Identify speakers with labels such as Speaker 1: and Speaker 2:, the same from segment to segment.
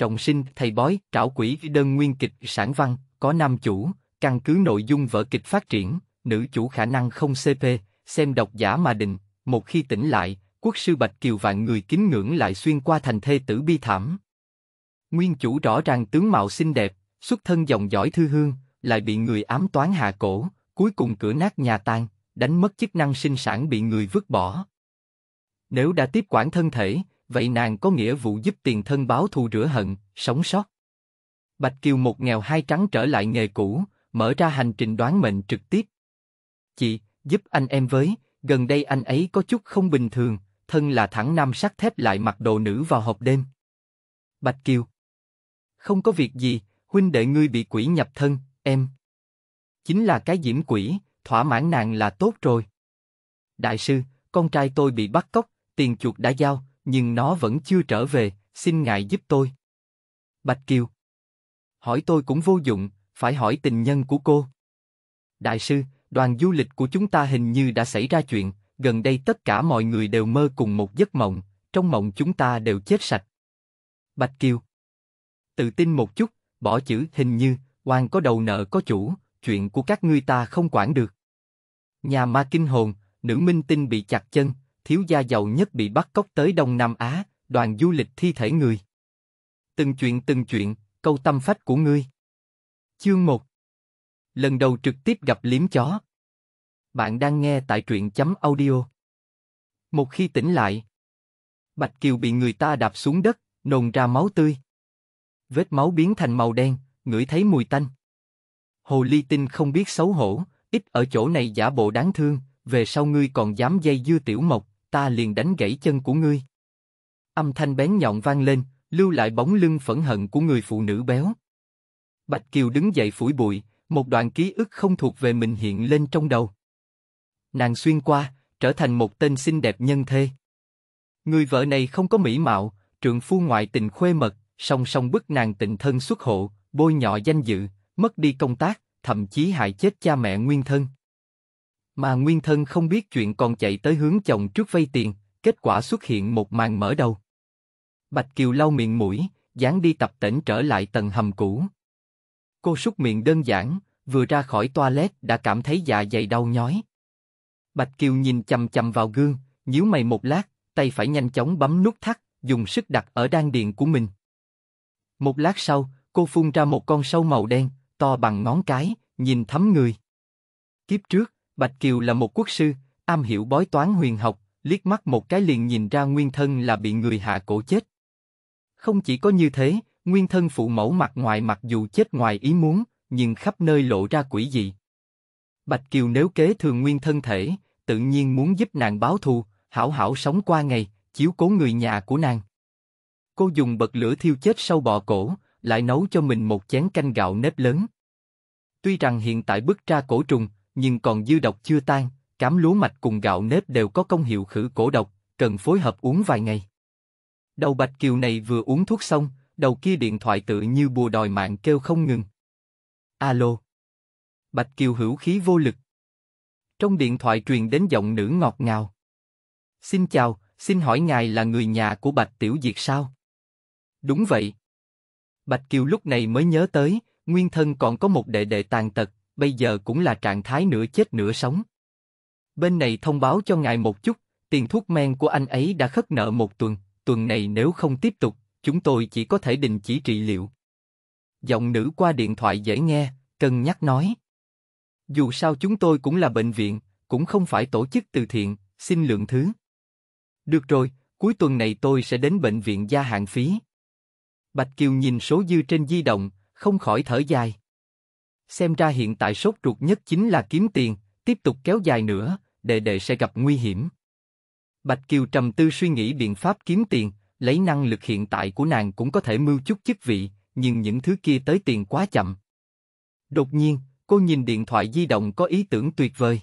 Speaker 1: trọng sinh, thầy bói, trảo quỷ đơn nguyên kịch sản văn, có nam chủ, căn cứ nội dung vở kịch phát triển, nữ chủ khả năng không CP, xem độc giả mà định, một khi tỉnh lại, quốc sư Bạch Kiều vạn người kính ngưỡng lại xuyên qua thành thê tử bi thảm. Nguyên chủ rõ ràng tướng mạo xinh đẹp, xuất thân dòng dõi thư hương, lại bị người ám toán hạ cổ, cuối cùng cửa nát nhà tan, đánh mất chức năng sinh sản bị người vứt bỏ. Nếu đã tiếp quản thân thể, vậy nàng có nghĩa vụ giúp tiền thân báo thù rửa hận, sống sót. Bạch Kiều một nghèo hai trắng trở lại nghề cũ, mở ra hành trình đoán mệnh trực tiếp. Chị, giúp anh em với, gần đây anh ấy có chút không bình thường, thân là thẳng nam sắt thép lại mặc đồ nữ vào hộp đêm. Bạch Kiều. Không có việc gì, huynh đệ ngươi bị quỷ nhập thân, em. Chính là cái diễm quỷ, thỏa mãn nàng là tốt rồi. Đại sư, con trai tôi bị bắt cóc, tiền chuột đã giao, nhưng nó vẫn chưa trở về, xin ngài giúp tôi. Bạch Kiều. Hỏi tôi cũng vô dụng, phải hỏi tình nhân của cô. Đại sư, đoàn du lịch của chúng ta hình như đã xảy ra chuyện, gần đây tất cả mọi người đều mơ cùng một giấc mộng, trong mộng chúng ta đều chết sạch. Bạch Kiều. Tự tin một chút, bỏ chữ hình như, hoàng có đầu nợ có chủ, chuyện của các ngươi ta không quản được. Nhà ma kinh hồn, nữ minh tinh bị chặt chân, thiếu gia giàu nhất bị bắt cóc tới Đông Nam Á, đoàn du lịch thi thể người. Từng chuyện từng chuyện, câu tâm phách của ngươi. Chương 1 Lần đầu trực tiếp gặp liếm chó. Bạn đang nghe tại truyện chấm audio. Một khi tỉnh lại, Bạch Kiều bị người ta đạp xuống đất, nôn ra máu tươi. Vết máu biến thành màu đen, ngửi thấy mùi tanh. Hồ Ly Tinh không biết xấu hổ, ít ở chỗ này giả bộ đáng thương, về sau ngươi còn dám dây dưa tiểu mộc, ta liền đánh gãy chân của ngươi. Âm thanh bén nhọn vang lên, lưu lại bóng lưng phẫn hận của người phụ nữ béo. Bạch Kiều đứng dậy phủi bụi, một đoạn ký ức không thuộc về mình hiện lên trong đầu. Nàng xuyên qua, trở thành một tên xinh đẹp nhân thê. Người vợ này không có mỹ mạo, trượng phu ngoại tình khuê mật, song song bức nàng tịnh thân xuất hộ, bôi nhọ danh dự, mất đi công tác, thậm chí hại chết cha mẹ nguyên thân mà nguyên thân không biết chuyện còn chạy tới hướng chồng trước vay tiền, kết quả xuất hiện một màn mở đầu. Bạch Kiều lau miệng mũi, dán đi tập tỉnh trở lại tầng hầm cũ. Cô súc miệng đơn giản, vừa ra khỏi toilet đã cảm thấy dạ dày đau nhói. Bạch Kiều nhìn chầm chầm vào gương, nhíu mày một lát, tay phải nhanh chóng bấm nút thắt, dùng sức đặt ở đan điện của mình. Một lát sau, cô phun ra một con sâu màu đen, to bằng ngón cái, nhìn thấm người. Kiếp trước, Bạch Kiều là một quốc sư, am hiểu bói toán huyền học, liếc mắt một cái liền nhìn ra nguyên thân là bị người hạ cổ chết. Không chỉ có như thế, nguyên thân phụ mẫu mặt ngoài mặc dù chết ngoài ý muốn, nhưng khắp nơi lộ ra quỷ dị. Bạch Kiều nếu kế thường nguyên thân thể, tự nhiên muốn giúp nàng báo thù, hảo hảo sống qua ngày, chiếu cố người nhà của nàng. Cô dùng bật lửa thiêu chết sâu bò cổ, lại nấu cho mình một chén canh gạo nếp lớn. Tuy rằng hiện tại bức ra cổ trùng, nhưng còn dư độc chưa tan, cám lúa mạch cùng gạo nếp đều có công hiệu khử cổ độc, cần phối hợp uống vài ngày. Đầu Bạch Kiều này vừa uống thuốc xong, đầu kia điện thoại tự như bùa đòi mạng kêu không ngừng. Alo. Bạch Kiều hữu khí vô lực. Trong điện thoại truyền đến giọng nữ ngọt ngào. Xin chào, xin hỏi ngài là người nhà của Bạch Tiểu Diệt sao? Đúng vậy. Bạch Kiều lúc này mới nhớ tới, nguyên thân còn có một đệ đệ tàn tật, bây giờ cũng là trạng thái nửa chết nửa sống. Bên này thông báo cho ngài một chút, tiền thuốc men của anh ấy đã khất nợ một tuần, tuần này nếu không tiếp tục, chúng tôi chỉ có thể đình chỉ trị liệu. Giọng nữ qua điện thoại dễ nghe, cân nhắc nói. Dù sao chúng tôi cũng là bệnh viện, cũng không phải tổ chức từ thiện, xin lượng thứ. Được rồi, cuối tuần này tôi sẽ đến bệnh viện gia hạn phí. Bạch Kiều nhìn số dư trên di động, không khỏi thở dài. Xem ra hiện tại sốt ruột nhất chính là kiếm tiền, tiếp tục kéo dài nữa, đệ đệ sẽ gặp nguy hiểm. Bạch Kiều trầm tư suy nghĩ biện pháp kiếm tiền, lấy năng lực hiện tại của nàng cũng có thể mưu chút chức vị, nhưng những thứ kia tới tiền quá chậm. Đột nhiên, cô nhìn điện thoại di động có ý tưởng tuyệt vời.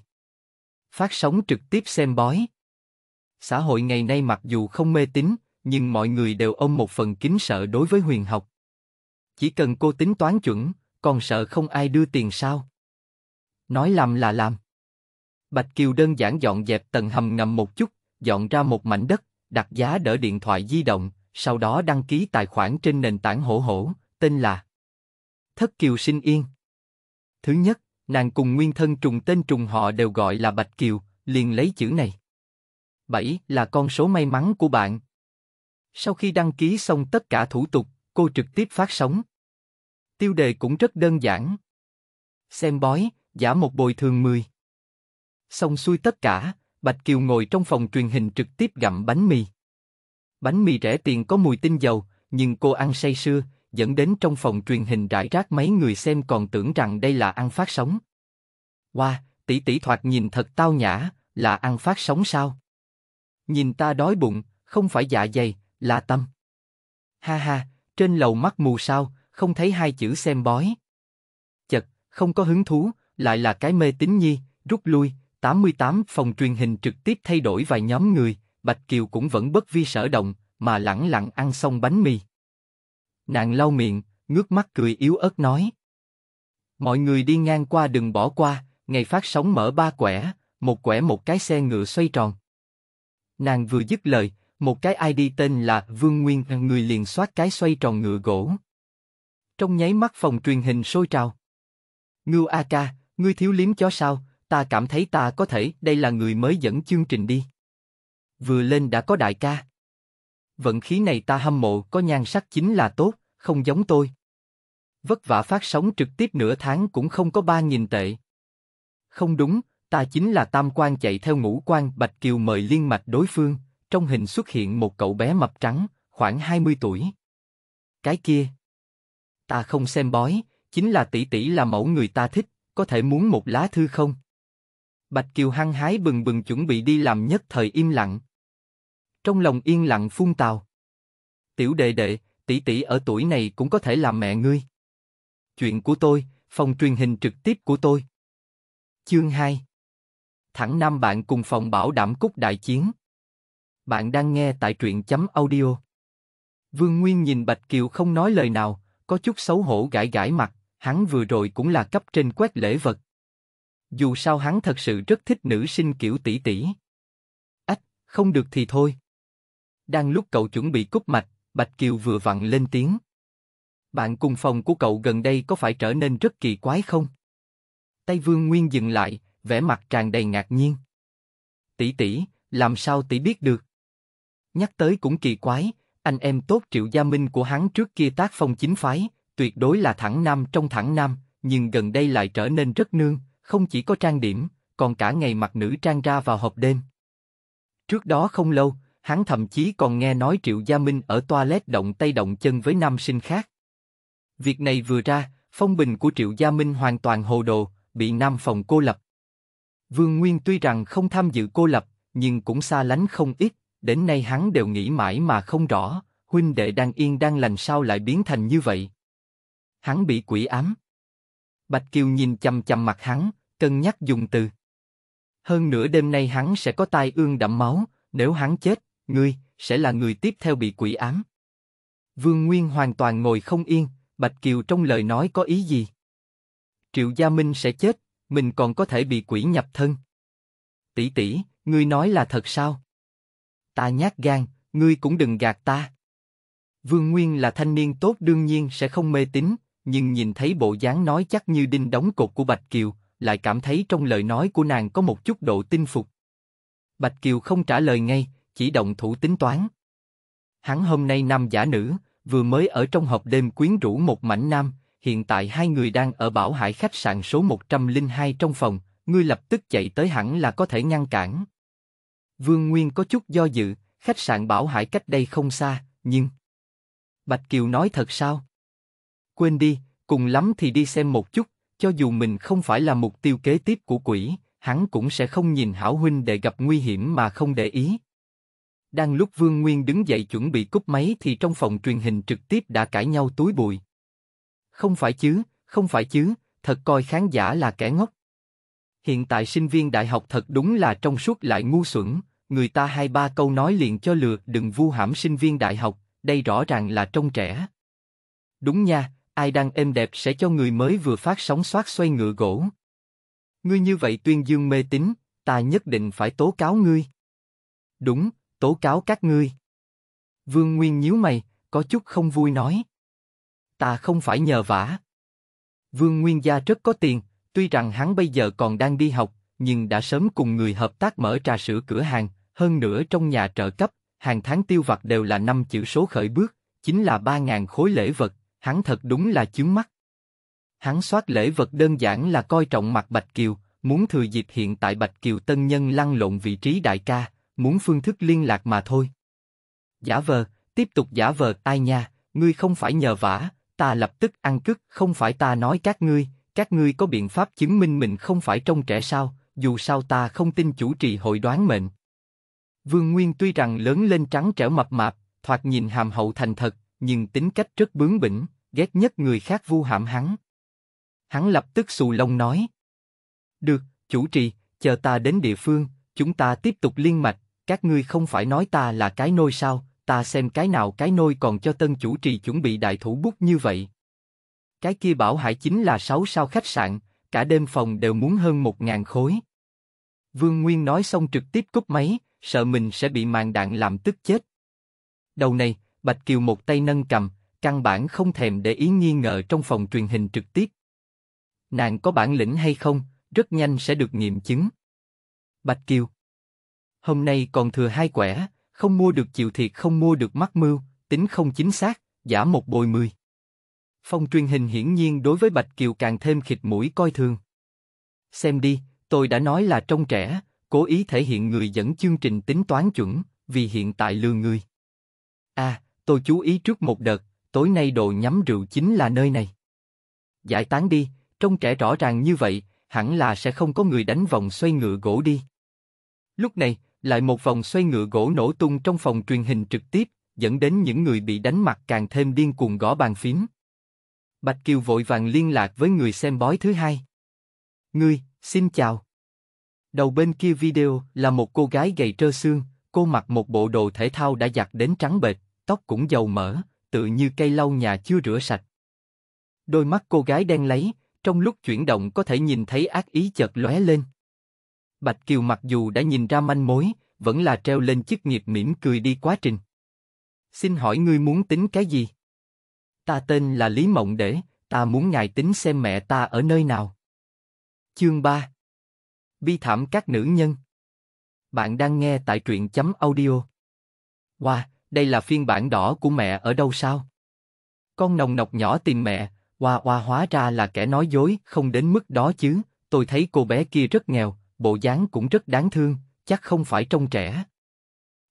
Speaker 1: Phát sóng trực tiếp xem bói. Xã hội ngày nay mặc dù không mê tín, nhưng mọi người đều ôm một phần kính sợ đối với huyền học. Chỉ cần cô tính toán chuẩn, còn sợ không ai đưa tiền sao? Nói làm là làm. Bạch Kiều đơn giản dọn dẹp tầng hầm ngầm một chút, dọn ra một mảnh đất, đặt giá đỡ điện thoại di động, sau đó đăng ký tài khoản trên nền tảng hổ hổ, tên là Thất Kiều Sinh Yên. Thứ nhất, nàng cùng nguyên thân trùng tên trùng họ đều gọi là Bạch Kiều, liền lấy chữ này. bảy là con số may mắn của bạn. Sau khi đăng ký xong tất cả thủ tục, cô trực tiếp phát sóng. Tiêu đề cũng rất đơn giản. Xem bói, giả một bồi thường 10. Xong xuôi tất cả, Bạch Kiều ngồi trong phòng truyền hình trực tiếp gặm bánh mì. Bánh mì rẻ tiền có mùi tinh dầu, nhưng cô ăn say sưa, dẫn đến trong phòng truyền hình rải rác mấy người xem còn tưởng rằng đây là ăn phát sóng. Wow, tỷ tỷ thoạt nhìn thật tao nhã, là ăn phát sóng sao? Nhìn ta đói bụng, không phải dạ dày, là tâm. Ha ha, trên lầu mắt mù sao, không thấy hai chữ xem bói. Chật, không có hứng thú, lại là cái mê tín nhi, rút lui, 88 phòng truyền hình trực tiếp thay đổi vài nhóm người, Bạch Kiều cũng vẫn bất vi sở động, mà lẳng lặng ăn xong bánh mì. Nàng lau miệng, ngước mắt cười yếu ớt nói. Mọi người đi ngang qua đừng bỏ qua, ngày phát sóng mở ba quẻ, một quẻ một cái xe ngựa xoay tròn. Nàng vừa dứt lời, một cái ID tên là Vương Nguyên người liền soát cái xoay tròn ngựa gỗ. Trong nháy mắt phòng truyền hình sôi trào. Ngưu A Ca, ngươi thiếu liếm chó sao, ta cảm thấy ta có thể, đây là người mới dẫn chương trình đi. Vừa lên đã có đại ca. Vận khí này ta hâm mộ có nhan sắc chính là tốt, không giống tôi. Vất vả phát sóng trực tiếp nửa tháng cũng không có ba nghìn tệ. Không đúng, ta chính là tam quan chạy theo ngũ quan Bạch Kiều mời liên mạch đối phương, trong hình xuất hiện một cậu bé mập trắng, khoảng 20 tuổi. Cái kia, ta không xem bói, chính là tỷ tỷ là mẫu người ta thích, có thể muốn một lá thư không? Bạch Kiều hăng hái bừng bừng chuẩn bị đi làm nhất thời im lặng. Trong lòng yên lặng phun tào. Tiểu đệ đệ, tỷ tỷ ở tuổi này cũng có thể làm mẹ ngươi. Chuyện của tôi, phòng truyền hình trực tiếp của tôi. Chương 2 Thẳng Nam bạn cùng phòng bảo đảm cúc đại chiến. Bạn đang nghe tại truyện chấm audio. Vương Nguyên nhìn Bạch Kiều không nói lời nào, có chút xấu hổ gãi gãi mặt, hắn vừa rồi cũng là cấp trên quét lễ vật. Dù sao hắn thật sự rất thích nữ sinh kiểu tỷ tỷ. Ách, không được thì thôi. Đang lúc cậu chuẩn bị cúp mạch, Bạch Kiều vừa vặn lên tiếng. Bạn cùng phòng của cậu gần đây có phải trở nên rất kỳ quái không? Tây Vương Nguyên dừng lại, vẻ mặt tràn đầy ngạc nhiên. Tỷ tỷ, làm sao tỷ biết được? Nhắc tới cũng kỳ quái, anh em tốt Triệu Gia Minh của hắn trước kia tác phong chính phái, tuyệt đối là thẳng nam trong thẳng nam, nhưng gần đây lại trở nên rất nương, không chỉ có trang điểm, còn cả ngày mặc nữ trang ra vào hộp đêm. Trước đó không lâu, hắn thậm chí còn nghe nói Triệu Gia Minh ở toilet động tay động chân với nam sinh khác. Việc này vừa ra, phong bình của Triệu Gia Minh hoàn toàn hồ đồ, bị nam phòng cô lập. Vương Nguyên tuy rằng không tham dự cô lập, nhưng cũng xa lánh không ít, đến nay hắn đều nghĩ mãi mà không rõ, huynh đệ đang yên đang lành sao lại biến thành như vậy. Hắn bị quỷ ám. Bạch Kiều nhìn chằm chằm mặt hắn, cân nhắc dùng từ. Hơn nửa đêm nay hắn sẽ có tai ương đậm máu, nếu hắn chết, ngươi sẽ là người tiếp theo bị quỷ ám. Vương Nguyên hoàn toàn ngồi không yên, Bạch Kiều trong lời nói có ý gì? Triệu Gia Minh sẽ chết, mình còn có thể bị quỷ nhập thân. Tỷ tỷ, ngươi nói là thật sao? ta nhát gan, ngươi cũng đừng gạt ta. Vương Nguyên là thanh niên tốt đương nhiên sẽ không mê tín, nhưng nhìn thấy bộ dáng nói chắc như đinh đóng cột của Bạch Kiều, lại cảm thấy trong lời nói của nàng có một chút độ tin phục. Bạch Kiều không trả lời ngay, chỉ động thủ tính toán. Hắn hôm nay nam giả nữ, vừa mới ở trong hộp đêm quyến rũ một mảnh nam, hiện tại hai người đang ở bảo hải khách sạn số 102 trong phòng, ngươi lập tức chạy tới hẳn là có thể ngăn cản. Vương Nguyên có chút do dự, khách sạn Bảo Hải cách đây không xa, nhưng... Bạch Kiều nói thật sao? Quên đi, cùng lắm thì đi xem một chút, cho dù mình không phải là mục tiêu kế tiếp của quỷ, hắn cũng sẽ không nhìn hảo huynh để gặp nguy hiểm mà không để ý. Đang lúc Vương Nguyên đứng dậy chuẩn bị cúp máy thì trong phòng truyền hình trực tiếp đã cãi nhau túi bụi. Không phải chứ, không phải chứ, thật coi khán giả là kẻ ngốc. Hiện tại sinh viên đại học thật đúng là trong suốt lại ngu xuẩn, người ta hai ba câu nói liền cho lừa đừng vu hãm sinh viên đại học, đây rõ ràng là trong trẻ. Đúng nha, ai đang êm đẹp sẽ cho người mới vừa phát sóng soát xoay ngựa gỗ. Ngươi như vậy tuyên dương mê tín, ta nhất định phải tố cáo ngươi. Đúng, tố cáo các ngươi. Vương Nguyên nhíu mày, có chút không vui nói. Ta không phải nhờ vả. Vương Nguyên gia rất có tiền, Tuy rằng hắn bây giờ còn đang đi học, nhưng đã sớm cùng người hợp tác mở trà sữa cửa hàng, hơn nữa trong nhà trợ cấp, hàng tháng tiêu vặt đều là năm chữ số khởi bước, chính là 3.000 khối lễ vật, hắn thật đúng là chướng mắt. Hắn soát lễ vật đơn giản là coi trọng mặt Bạch Kiều, muốn thừa dịp hiện tại Bạch Kiều tân nhân lăn lộn vị trí đại ca, muốn phương thức liên lạc mà thôi. Giả vờ, tiếp tục giả vờ, ai nha, ngươi không phải nhờ vả, ta lập tức ăn cứt, không phải ta nói các ngươi, các ngươi có biện pháp chứng minh mình không phải trông trẻ sao, dù sao ta không tin chủ trì hội đoán mệnh. Vương Nguyên tuy rằng lớn lên trắng trẻo mập mạp, thoạt nhìn hàm hậu thành thật, nhưng tính cách rất bướng bỉnh, ghét nhất người khác vu hãm hắn. Hắn lập tức xù lông nói. Được, chủ trì, chờ ta đến địa phương, chúng ta tiếp tục liên mạch, các ngươi không phải nói ta là cái nôi sao, ta xem cái nào cái nôi còn cho tân chủ trì chuẩn bị đại thủ bút như vậy. Cái kia bảo hải chính là 6 sao khách sạn, cả đêm phòng đều muốn hơn 1.000 khối. Vương Nguyên nói xong trực tiếp cúp máy, sợ mình sẽ bị màn đạn làm tức chết. Đầu này, Bạch Kiều một tay nâng cầm, căn bản không thèm để ý nghi ngờ trong phòng truyền hình trực tiếp. Nàng có bản lĩnh hay không, rất nhanh sẽ được nghiệm chứng. Bạch Kiều Hôm nay còn thừa hai quẻ, không mua được chịu thiệt không mua được mắc mưu, tính không chính xác, giả một bồi mười. Phong truyền hình hiển nhiên đối với Bạch Kiều càng thêm khịt mũi coi thường. Xem đi, tôi đã nói là trong trẻ, cố ý thể hiện người dẫn chương trình tính toán chuẩn, vì hiện tại lừa người. À, tôi chú ý trước một đợt, tối nay đồ nhắm rượu chính là nơi này. Giải tán đi, trong trẻ rõ ràng như vậy, hẳn là sẽ không có người đánh vòng xoay ngựa gỗ đi. Lúc này, lại một vòng xoay ngựa gỗ nổ tung trong phòng truyền hình trực tiếp, dẫn đến những người bị đánh mặt càng thêm điên cuồng gõ bàn phím. Bạch Kiều vội vàng liên lạc với người xem bói thứ hai. Ngươi, xin chào. Đầu bên kia video là một cô gái gầy trơ xương, cô mặc một bộ đồ thể thao đã giặt đến trắng bệt, tóc cũng dầu mỡ, tự như cây lau nhà chưa rửa sạch. Đôi mắt cô gái đen lấy, trong lúc chuyển động có thể nhìn thấy ác ý chợt lóe lên. Bạch Kiều mặc dù đã nhìn ra manh mối, vẫn là treo lên chức nghiệp mỉm cười đi quá trình. Xin hỏi ngươi muốn tính cái gì? Ta tên là Lý Mộng Để, ta muốn ngài tính xem mẹ ta ở nơi nào. Chương 3 Bi thảm các nữ nhân Bạn đang nghe tại truyện chấm audio. Wow, đây là phiên bản đỏ của mẹ ở đâu sao? Con nồng nọc nhỏ tìm mẹ, hoa hoa hóa ra là kẻ nói dối, không đến mức đó chứ, tôi thấy cô bé kia rất nghèo, bộ dáng cũng rất đáng thương, chắc không phải trông trẻ.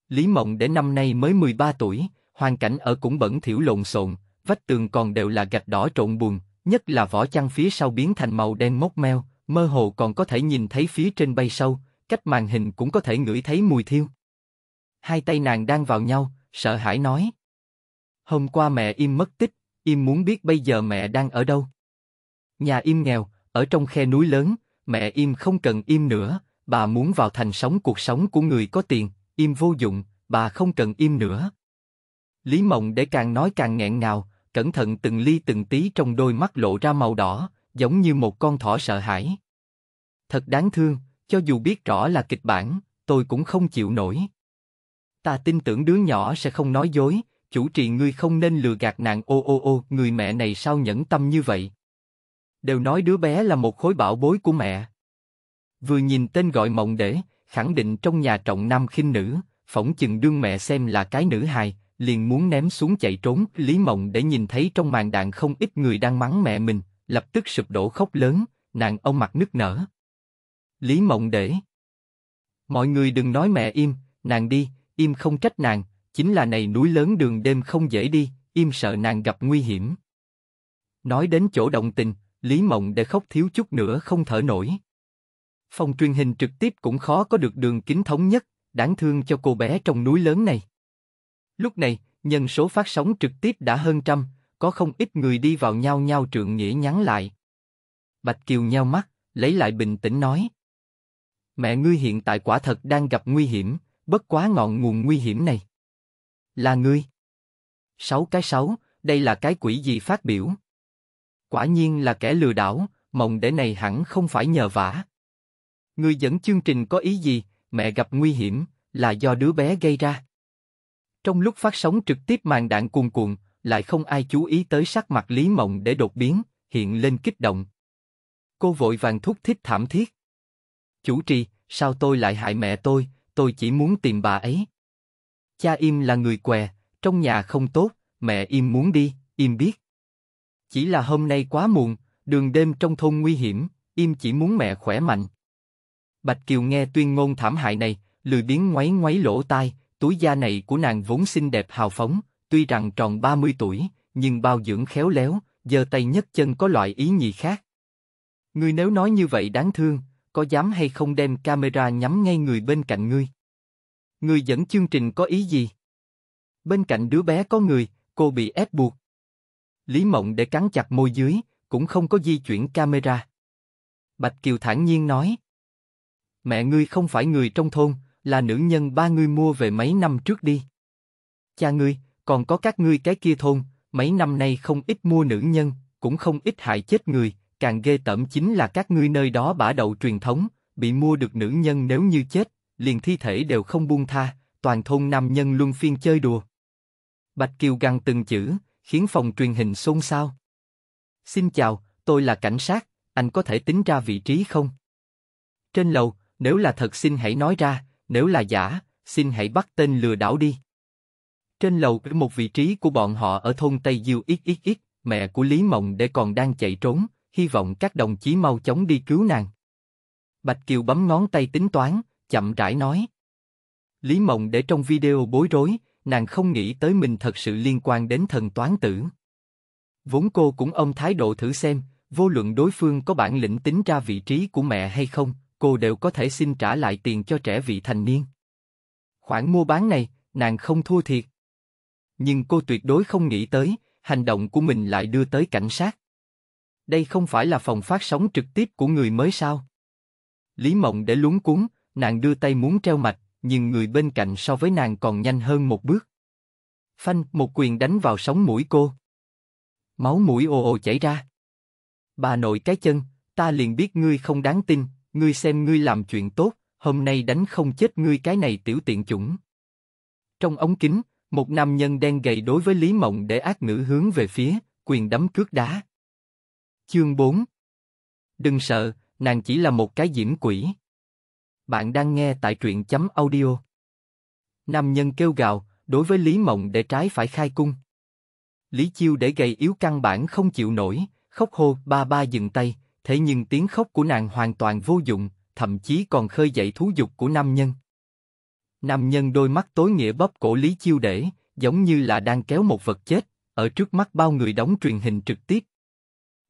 Speaker 1: Lý Mộng để năm nay mới 13 tuổi, hoàn cảnh ở cũng bẩn thiểu lộn xộn, vách tường còn đều là gạch đỏ trộn bùn, nhất là vỏ chăn phía sau biến thành màu đen mốc meo, mơ hồ còn có thể nhìn thấy phía trên bay sâu, cách màn hình cũng có thể ngửi thấy mùi thiêu. Hai tay nàng đang vào nhau, sợ hãi nói. Hôm qua mẹ im mất tích, im muốn biết bây giờ mẹ đang ở đâu. Nhà im nghèo, ở trong khe núi lớn, mẹ im không cần im nữa, bà muốn vào thành sống cuộc sống của người có tiền, im vô dụng, bà không cần im nữa. Lý Mộng để càng nói càng nghẹn ngào, cẩn thận từng ly từng tí trong đôi mắt lộ ra màu đỏ, giống như một con thỏ sợ hãi. Thật đáng thương, cho dù biết rõ là kịch bản, tôi cũng không chịu nổi. Ta tin tưởng đứa nhỏ sẽ không nói dối, chủ trì ngươi không nên lừa gạt nàng ô ô ô, người mẹ này sao nhẫn tâm như vậy. Đều nói đứa bé là một khối bảo bối của mẹ. Vừa nhìn tên gọi mộng để, khẳng định trong nhà trọng nam khinh nữ, phỏng chừng đương mẹ xem là cái nữ hài, liền muốn ném xuống chạy trốn. Lý Mộng để nhìn thấy trong màn đạn không ít người đang mắng mẹ mình, lập tức sụp đổ khóc lớn, nàng ông mặt nức nở. Lý Mộng để. Mọi người đừng nói mẹ im, nàng đi, im không trách nàng, chính là này núi lớn đường đêm không dễ đi, im sợ nàng gặp nguy hiểm. Nói đến chỗ động tình, Lý Mộng để khóc thiếu chút nữa không thở nổi. Phòng truyền hình trực tiếp cũng khó có được đường kính thống nhất, đáng thương cho cô bé trong núi lớn này. Lúc này, nhân số phát sóng trực tiếp đã hơn trăm, có không ít người đi vào nhau nhau trượng nghĩa nhắn lại. Bạch Kiều nheo mắt, lấy lại bình tĩnh nói. Mẹ ngươi hiện tại quả thật đang gặp nguy hiểm, bất quá ngọn nguồn nguy hiểm này. Là ngươi. Sáu cái sáu, đây là cái quỷ gì phát biểu. Quả nhiên là kẻ lừa đảo, mộng để này hẳn không phải nhờ vả. Ngươi dẫn chương trình có ý gì, mẹ gặp nguy hiểm, là do đứa bé gây ra. Trong lúc phát sóng trực tiếp màn đạn cuồn cuộn, lại không ai chú ý tới sắc mặt Lý Mộng để đột biến, hiện lên kích động. Cô vội vàng thúc thích thảm thiết. Chủ trì, sao tôi lại hại mẹ tôi, tôi chỉ muốn tìm bà ấy. Cha im là người què, trong nhà không tốt, mẹ im muốn đi, im biết. Chỉ là hôm nay quá muộn, đường đêm trong thôn nguy hiểm, im chỉ muốn mẹ khỏe mạnh. Bạch Kiều nghe tuyên ngôn thảm hại này, lười biếng ngoáy ngoáy lỗ tai, túi da này của nàng vốn xinh đẹp hào phóng, tuy rằng tròn 30 tuổi, nhưng bao dưỡng khéo léo, giơ tay nhấc chân có loại ý nhị khác. Ngươi nếu nói như vậy đáng thương, có dám hay không đem camera nhắm ngay người bên cạnh ngươi? Ngươi dẫn chương trình có ý gì? Bên cạnh đứa bé có người, cô bị ép buộc. Lý Mộng để cắn chặt môi dưới, cũng không có di chuyển camera. Bạch Kiều thản nhiên nói. Mẹ ngươi không phải người trong thôn, là nữ nhân ba ngươi mua về mấy năm trước đi. Cha ngươi, còn có các ngươi cái kia thôn, mấy năm nay không ít mua nữ nhân, cũng không ít hại chết người, càng ghê tởm chính là các ngươi nơi đó bả đầu truyền thống, bị mua được nữ nhân nếu như chết, liền thi thể đều không buông tha, toàn thôn nam nhân luân phiên chơi đùa. Bạch Kiều gằn từng chữ, khiến phòng truyền hình xôn xao. Xin chào, tôi là cảnh sát, anh có thể tính ra vị trí không? Trên lầu, nếu là thật xin hãy nói ra, nếu là giả, xin hãy bắt tên lừa đảo đi. Trên lầu với một vị trí của bọn họ ở thôn Tây Diêu XXX, mẹ của Lý Mộng để còn đang chạy trốn, hy vọng các đồng chí mau chóng đi cứu nàng. Bạch Kiều bấm ngón tay tính toán, chậm rãi nói. Lý Mộng để trong video bối rối, nàng không nghĩ tới mình thật sự liên quan đến thần toán tử. Vốn cô cũng ông thái độ thử xem, vô luận đối phương có bản lĩnh tính ra vị trí của mẹ hay không, cô đều có thể xin trả lại tiền cho trẻ vị thành niên. Khoản mua bán này, nàng không thua thiệt. Nhưng cô tuyệt đối không nghĩ tới, hành động của mình lại đưa tới cảnh sát. Đây không phải là phòng phát sóng trực tiếp của người mới sao? Lý Mộng để lúng cuốn, nàng đưa tay muốn treo mạch, nhưng người bên cạnh so với nàng còn nhanh hơn một bước. Phanh, một quyền đánh vào sóng mũi cô. Máu mũi ồ ồ chảy ra. Bà nội cái chân, ta liền biết ngươi không đáng tin, ngươi xem ngươi làm chuyện tốt, hôm nay đánh không chết ngươi cái này tiểu tiện chủng. Trong ống kính, một nam nhân đen gầy đối với Lý Mộng để ác ngữ hướng về phía, quyền đấm cước đá. Chương 4 Đừng sợ, nàng chỉ là một cái diễm quỷ. Bạn đang nghe tại truyện chấm audio. Nam nhân kêu gào, đối với Lý Mộng để trái phải khai cung. Lý Chiêu để gầy yếu căn bản không chịu nổi, khóc hô ba ba dừng tay, thế nhưng tiếng khóc của nàng hoàn toàn vô dụng, thậm chí còn khơi dậy thú dục của nam nhân. Nam nhân đôi mắt tối nghĩa bóp cổ Lý Chiêu Để, giống như là đang kéo một vật chết, ở trước mắt bao người đóng truyền hình trực tiếp.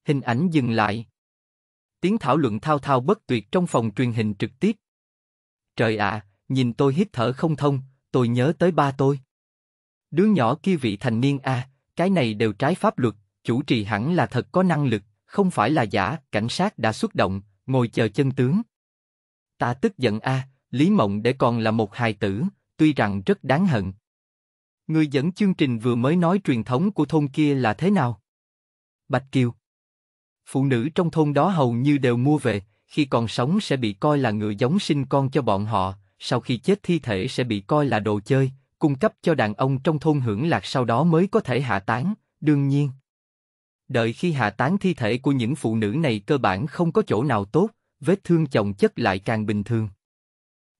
Speaker 1: Hình ảnh dừng lại. Tiếng thảo luận thao thao bất tuyệt trong phòng truyền hình trực tiếp. Trời ạ, à, nhìn tôi hít thở không thông, tôi nhớ tới ba tôi. Đứa nhỏ kia vị thành niên a, à, cái này đều trái pháp luật, chủ trì hẳn là thật có năng lực, không phải là giả, cảnh sát đã xuất động, ngồi chờ chân tướng. Ta tức giận a, à, Lý Mộng để còn là một hài tử, tuy rằng rất đáng hận. Người dẫn chương trình vừa mới nói truyền thống của thôn kia là thế nào? Bạch Kiều Phụ nữ trong thôn đó hầu như đều mua về, khi còn sống sẽ bị coi là người giống sinh con cho bọn họ, sau khi chết thi thể sẽ bị coi là đồ chơi, cung cấp cho đàn ông trong thôn hưởng lạc sau đó mới có thể hạ tán, đương nhiên, Đợi khi hạ tán thi thể của những phụ nữ này cơ bản không có chỗ nào tốt, vết thương chồng chất lại càng bình thường.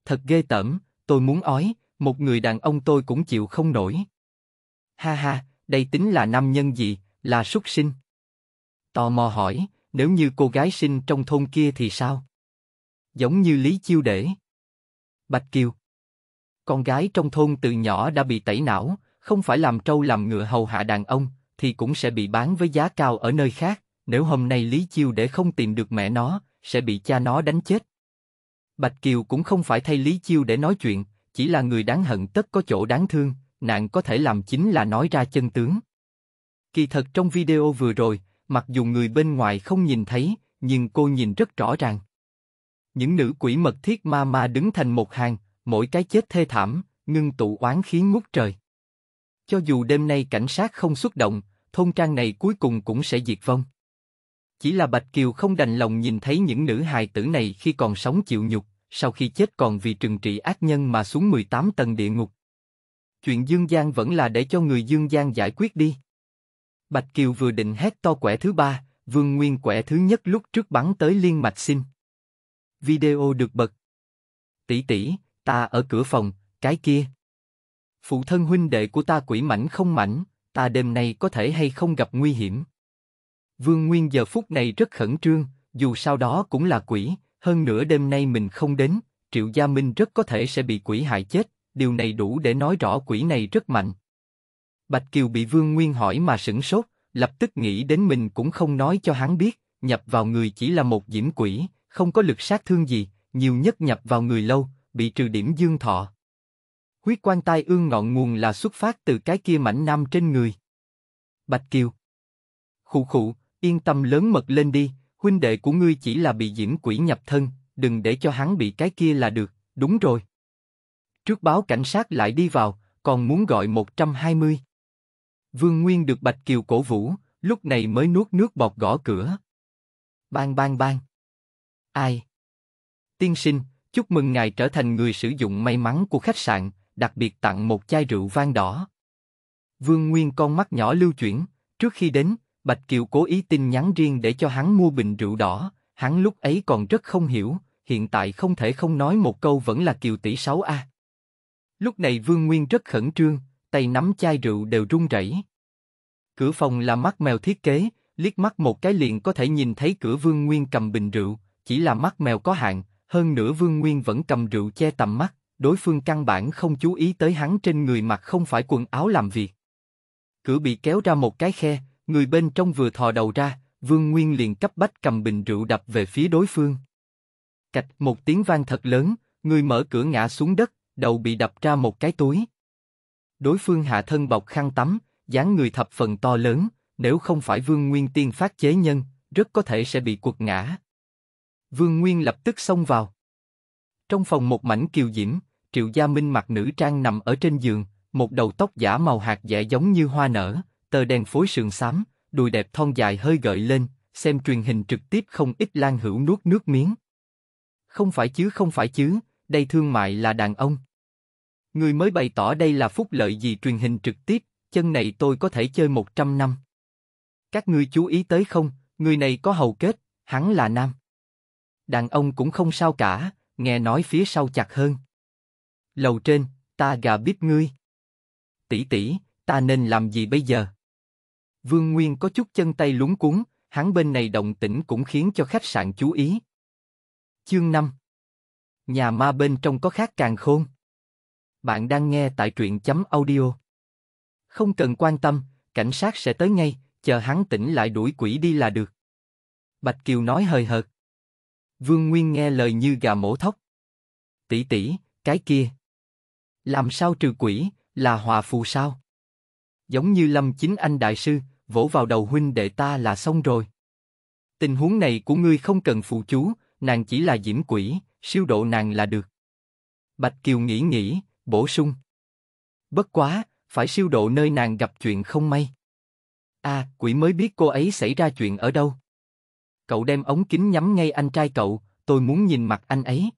Speaker 1: Thật ghê tởm, tôi muốn ói, một người đàn ông tôi cũng chịu không nổi. Ha ha, đây tính là nam nhân gì, là xuất sinh. Tò mò hỏi, nếu như cô gái sinh trong thôn kia thì sao? Giống như Lý Chiêu Để. Bạch Kiều. Con gái trong thôn từ nhỏ đã bị tẩy não, không phải làm trâu làm ngựa hầu hạ đàn ông, thì cũng sẽ bị bán với giá cao ở nơi khác, nếu hôm nay Lý Chiêu để không tìm được mẹ nó, sẽ bị cha nó đánh chết. Bạch Kiều cũng không phải thay Lý Chiêu để nói chuyện, chỉ là người đáng hận tất có chỗ đáng thương, nạn có thể làm chính là nói ra chân tướng. Kỳ thật trong video vừa rồi, mặc dù người bên ngoài không nhìn thấy, nhưng cô nhìn rất rõ ràng. Những nữ quỷ mật thiết ma ma đứng thành một hàng, mỗi cái chết thê thảm, ngưng tụ oán khí ngút trời. Cho dù đêm nay cảnh sát không xuất động, thôn trang này cuối cùng cũng sẽ diệt vong. Chỉ là Bạch Kiều không đành lòng nhìn thấy những nữ hài tử này khi còn sống chịu nhục, sau khi chết còn vì trừng trị ác nhân mà xuống 18 tầng địa ngục. Chuyện Dương Giang vẫn là để cho người Dương Giang giải quyết đi. Bạch Kiều vừa định hét to quẻ thứ ba, Vương Nguyên quẻ thứ nhất lúc trước bắn tới liên mạch xin. Video được bật. Tỷ tỷ, ta ở cửa phòng, cái kia phụ thân huynh đệ của ta quỷ mảnh không mảnh, ta đêm nay có thể hay không gặp nguy hiểm. Vương Nguyên giờ phút này rất khẩn trương, dù sau đó cũng là quỷ, hơn nữa đêm nay mình không đến, Triệu Gia Minh rất có thể sẽ bị quỷ hại chết, điều này đủ để nói rõ quỷ này rất mạnh. Bạch Kiều bị Vương Nguyên hỏi mà sửng sốt, lập tức nghĩ đến mình cũng không nói cho hắn biết, nhập vào người chỉ là một diễm quỷ, không có lực sát thương gì, nhiều nhất nhập vào người lâu, bị trừ điểm dương thọ. Huyết quan tai ương ngọn nguồn là xuất phát từ cái kia mảnh nam trên người. Bạch Kiều. Khụ khụ, yên tâm lớn mật lên đi, huynh đệ của ngươi chỉ là bị diễm quỷ nhập thân, đừng để cho hắn bị cái kia là được, đúng rồi. Trước báo cảnh sát lại đi vào, còn muốn gọi 120. Vương Nguyên được Bạch Kiều cổ vũ, lúc này mới nuốt nước bọt gõ cửa. Bang bang bang. Ai? Tiên sinh, chúc mừng ngài trở thành người sử dụng may mắn của khách sạn, đặc biệt tặng một chai rượu vang đỏ. Vương Nguyên con mắt nhỏ lưu chuyển, trước khi đến, Bạch Kiều cố ý tin nhắn riêng để cho hắn mua bình rượu đỏ, hắn lúc ấy còn rất không hiểu, hiện tại không thể không nói một câu vẫn là Kiều tỷ 6A. Lúc này Vương Nguyên rất khẩn trương, tay nắm chai rượu đều run rẩy. Cửa phòng là mắt mèo thiết kế, liếc mắt một cái liền có thể nhìn thấy cửa Vương Nguyên cầm bình rượu, chỉ là mắt mèo có hạn, hơn nữa Vương Nguyên vẫn cầm rượu che tầm mắt, đối phương căn bản không chú ý tới hắn trên người mặc không phải quần áo làm việc. Cửa bị kéo ra một cái khe, người bên trong vừa thò đầu ra, Vương Nguyên liền cấp bách cầm bình rượu đập về phía đối phương. Cạch một tiếng vang thật lớn, người mở cửa ngã xuống đất, đầu bị đập ra một cái túi. Đối phương hạ thân bọc khăn tắm, dáng người thập phần to lớn, nếu không phải Vương Nguyên tiên phát chế nhân, rất có thể sẽ bị quật ngã. Vương Nguyên lập tức xông vào. Trong phòng một mảnh kiều diễm, Triệu Gia Minh mặc nữ trang nằm ở trên giường, một đầu tóc giả màu hạt dẻ giống như hoa nở, tờ đèn phối sườn xám, đùi đẹp thon dài hơi gợi lên, xem truyền hình trực tiếp không ít Lan Hữu nuốt nước miếng. Không phải chứ không phải chứ, đây thương mại là đàn ông. Người mới bày tỏ đây là phúc lợi gì truyền hình trực tiếp, chân này tôi có thể chơi 100 năm. Các ngươi chú ý tới không, người này có hầu kết, hắn là nam. Đàn ông cũng không sao cả, nghe nói phía sau chặt hơn lầu trên, ta gà biết ngươi. Tỷ tỷ, ta nên làm gì bây giờ? Vương Nguyên có chút chân tay lúng cuống, hắn bên này động tĩnh cũng khiến cho khách sạn chú ý. Chương 5 Nhà ma bên trong có khác càng khôn. Bạn đang nghe tại truyện chấm audio. Không cần quan tâm, cảnh sát sẽ tới ngay, chờ hắn tỉnh lại đuổi quỷ đi là được. Bạch Kiều nói hời hợt. Vương Nguyên nghe lời như gà mổ thóc. Tỷ tỷ, cái kia, làm sao trừ quỷ, là hòa phù sao? Giống như Lâm Chính Anh đại sư, vỗ vào đầu huynh đệ ta là xong rồi. Tình huống này của ngươi không cần phụ chú, nàng chỉ là diễm quỷ, siêu độ nàng là được. Bạch Kiều nghĩ nghĩ, bổ sung. Bất quá, phải siêu độ nơi nàng gặp chuyện không may. a à, quỷ mới biết cô ấy xảy ra chuyện ở đâu. Cậu đem ống kính nhắm ngay anh trai cậu, tôi muốn nhìn mặt anh ấy.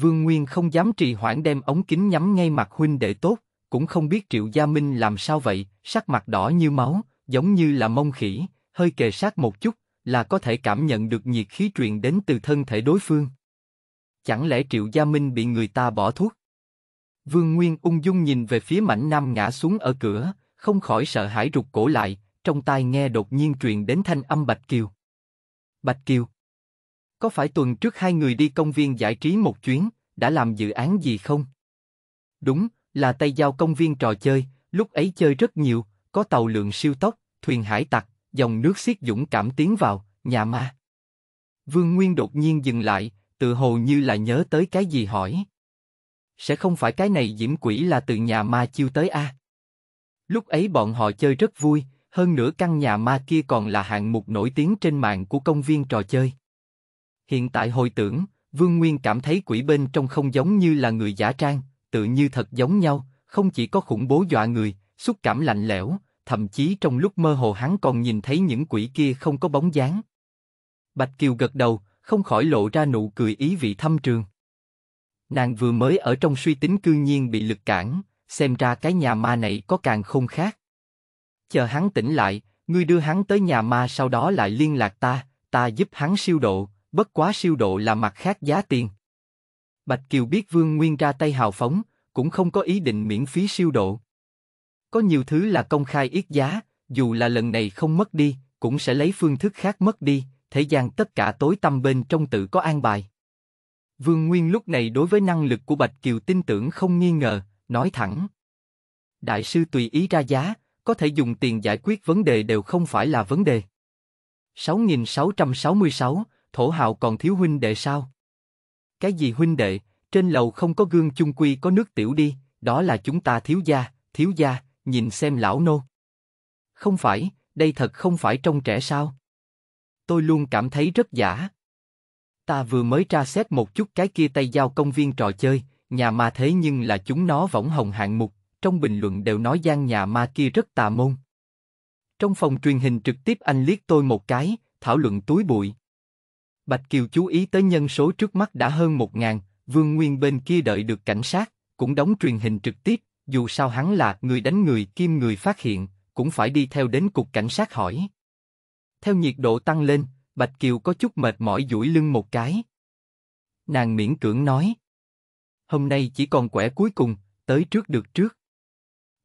Speaker 1: Vương Nguyên không dám trì hoãn đem ống kính nhắm ngay mặt huynh đệ tốt, cũng không biết Triệu Gia Minh làm sao vậy, sắc mặt đỏ như máu, giống như là mông khỉ, hơi kề sát một chút, là có thể cảm nhận được nhiệt khí truyền đến từ thân thể đối phương. Chẳng lẽ Triệu Gia Minh bị người ta bỏ thuốc? Vương Nguyên ung dung nhìn về phía mảnh nam ngã xuống ở cửa, không khỏi sợ hãi rụt cổ lại, trong tai nghe đột nhiên truyền đến thanh âm Bạch Kiều. Bạch Kiều. Có phải tuần trước hai người đi công viên giải trí một chuyến, đã làm dự án gì không? Đúng, là tay giao công viên trò chơi, lúc ấy chơi rất nhiều, có tàu lượng siêu tốc, thuyền hải tặc, dòng nước xiết dũng cảm tiến vào, nhà ma. Vương Nguyên đột nhiên dừng lại, tự hồ như là nhớ tới cái gì hỏi. Sẽ không phải cái này diễm quỷ là từ nhà ma chiêu tới a? À? Lúc ấy bọn họ chơi rất vui, hơn nữa căn nhà ma kia còn là hạng mục nổi tiếng trên mạng của công viên trò chơi. Hiện tại hồi tưởng, Vương Nguyên cảm thấy quỷ bên trong không giống như là người giả trang, tự như thật giống nhau, không chỉ có khủng bố dọa người, xúc cảm lạnh lẽo, thậm chí trong lúc mơ hồ hắn còn nhìn thấy những quỷ kia không có bóng dáng. Bạch Kiều gật đầu, không khỏi lộ ra nụ cười ý vị thâm trường. Nàng vừa mới ở trong suy tính cư nhiên bị lực cản, xem ra cái nhà ma này có càng không khác. Chờ hắn tỉnh lại, ngươi đưa hắn tới nhà ma sau đó lại liên lạc ta, ta giúp hắn siêu độ, bất quá siêu độ là mặt khác giá tiền. Bạch Kiều biết Vương Nguyên ra tay hào phóng, cũng không có ý định miễn phí siêu độ. Có nhiều thứ là công khai ít giá, dù là lần này không mất đi, cũng sẽ lấy phương thức khác mất đi, thế gian tất cả tối tâm bên trong tự có an bài. Vương Nguyên lúc này đối với năng lực của Bạch Kiều tin tưởng không nghi ngờ, nói thẳng. Đại sư tùy ý ra giá, có thể dùng tiền giải quyết vấn đề đều không phải là vấn đề. 6.666, Thổ hào còn thiếu huynh đệ sao? Cái gì huynh đệ, trên lầu không có gương chung quy có nước tiểu đi, đó là chúng ta thiếu gia, thiếu gia, nhìn xem lão nô. Không phải, đây thật không phải trong trẻ sao? Tôi luôn cảm thấy rất giả. Ta vừa mới tra xét một chút cái kia tay giao công viên trò chơi, nhà ma thế nhưng là chúng nó võng hồng hạng mục, trong bình luận đều nói gian nhà ma kia rất tà môn. Trong phòng truyền hình trực tiếp anh liếc tôi một cái, thảo luận túi bụi. Bạch Kiều chú ý tới nhân số trước mắt đã hơn một ngàn, Vương Nguyên bên kia đợi được cảnh sát, cũng đóng truyền hình trực tiếp, dù sao hắn là người đánh người kim người phát hiện, cũng phải đi theo đến cục cảnh sát hỏi. Theo nhiệt độ tăng lên, Bạch Kiều có chút mệt mỏi duỗi lưng một cái. Nàng miễn cưỡng nói. Hôm nay chỉ còn quẻ cuối cùng, tới trước được trước.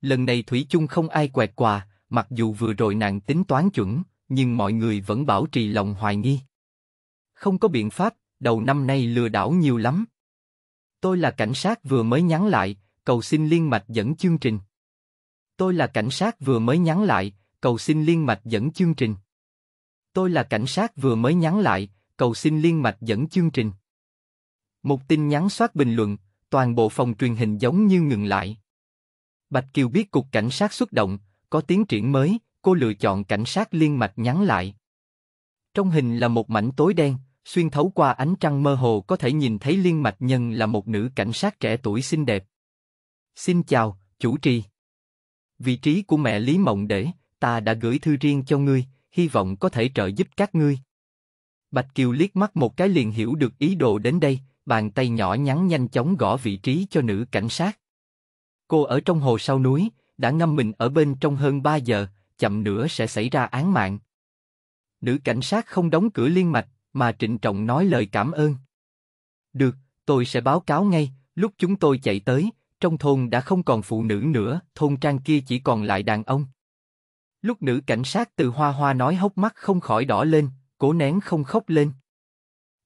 Speaker 1: Lần này Thủy chung không ai quẹt quà, mặc dù vừa rồi nàng tính toán chuẩn, nhưng mọi người vẫn bảo trì lòng hoài nghi không có biện pháp, đầu năm nay lừa đảo nhiều lắm. Tôi là cảnh sát vừa mới nhắn lại, cầu xin liên mạch dẫn chương trình. Tôi là cảnh sát vừa mới nhắn lại, cầu xin liên mạch dẫn chương trình. Tôi là cảnh sát vừa mới nhắn lại, cầu xin liên mạch dẫn chương trình. Một tin nhắn soát bình luận, toàn bộ phòng truyền hình giống như ngừng lại. Bạch Kiều biết cục cảnh sát xuất động, có tiến triển mới, cô lựa chọn cảnh sát liên mạch nhắn lại. Trong hình là một mảnh tối đen, xuyên thấu qua ánh trăng mơ hồ có thể nhìn thấy Liên Mạch Nhân là một nữ cảnh sát trẻ tuổi xinh đẹp. Xin chào, chủ trì. Vị trí của mẹ Lý Mộng Để, ta đã gửi thư riêng cho ngươi, hy vọng có thể trợ giúp các ngươi. Bạch Kiều liếc mắt một cái liền hiểu được ý đồ đến đây, bàn tay nhỏ nhắn nhanh chóng gõ vị trí cho nữ cảnh sát. Cô ở trong hồ sau núi, đã ngâm mình ở bên trong hơn 3 giờ, chậm nữa sẽ xảy ra án mạng. Nữ cảnh sát không đóng cửa liên mạch, mà trịnh trọng nói lời cảm ơn. Được, tôi sẽ báo cáo ngay, lúc chúng tôi chạy tới, trong thôn đã không còn phụ nữ nữa, thôn trang kia chỉ còn lại đàn ông. Lúc nữ cảnh sát từ hoa hoa nói hốc mắt không khỏi đỏ lên, cố nén không khóc lên.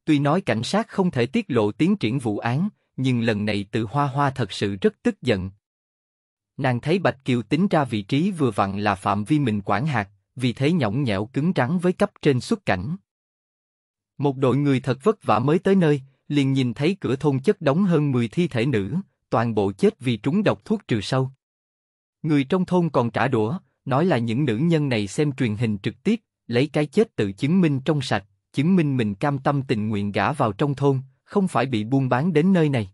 Speaker 1: Tuy nói cảnh sát không thể tiết lộ tiến triển vụ án, nhưng lần này từ hoa hoa thật sự rất tức giận. Nàng thấy Bạch Kiều tính ra vị trí vừa vặn là phạm vi mình quản hạt, vì thế nhõng nhẽo cứng rắn với cấp trên xuất cảnh. Một đội người thật vất vả mới tới nơi, liền nhìn thấy cửa thôn chất đóng hơn 10 thi thể nữ, toàn bộ chết vì trúng độc thuốc trừ sâu. Người trong thôn còn trả đũa, nói là những nữ nhân này xem truyền hình trực tiếp, lấy cái chết tự chứng minh trong sạch, chứng minh mình cam tâm tình nguyện gả vào trong thôn, không phải bị buôn bán đến nơi này.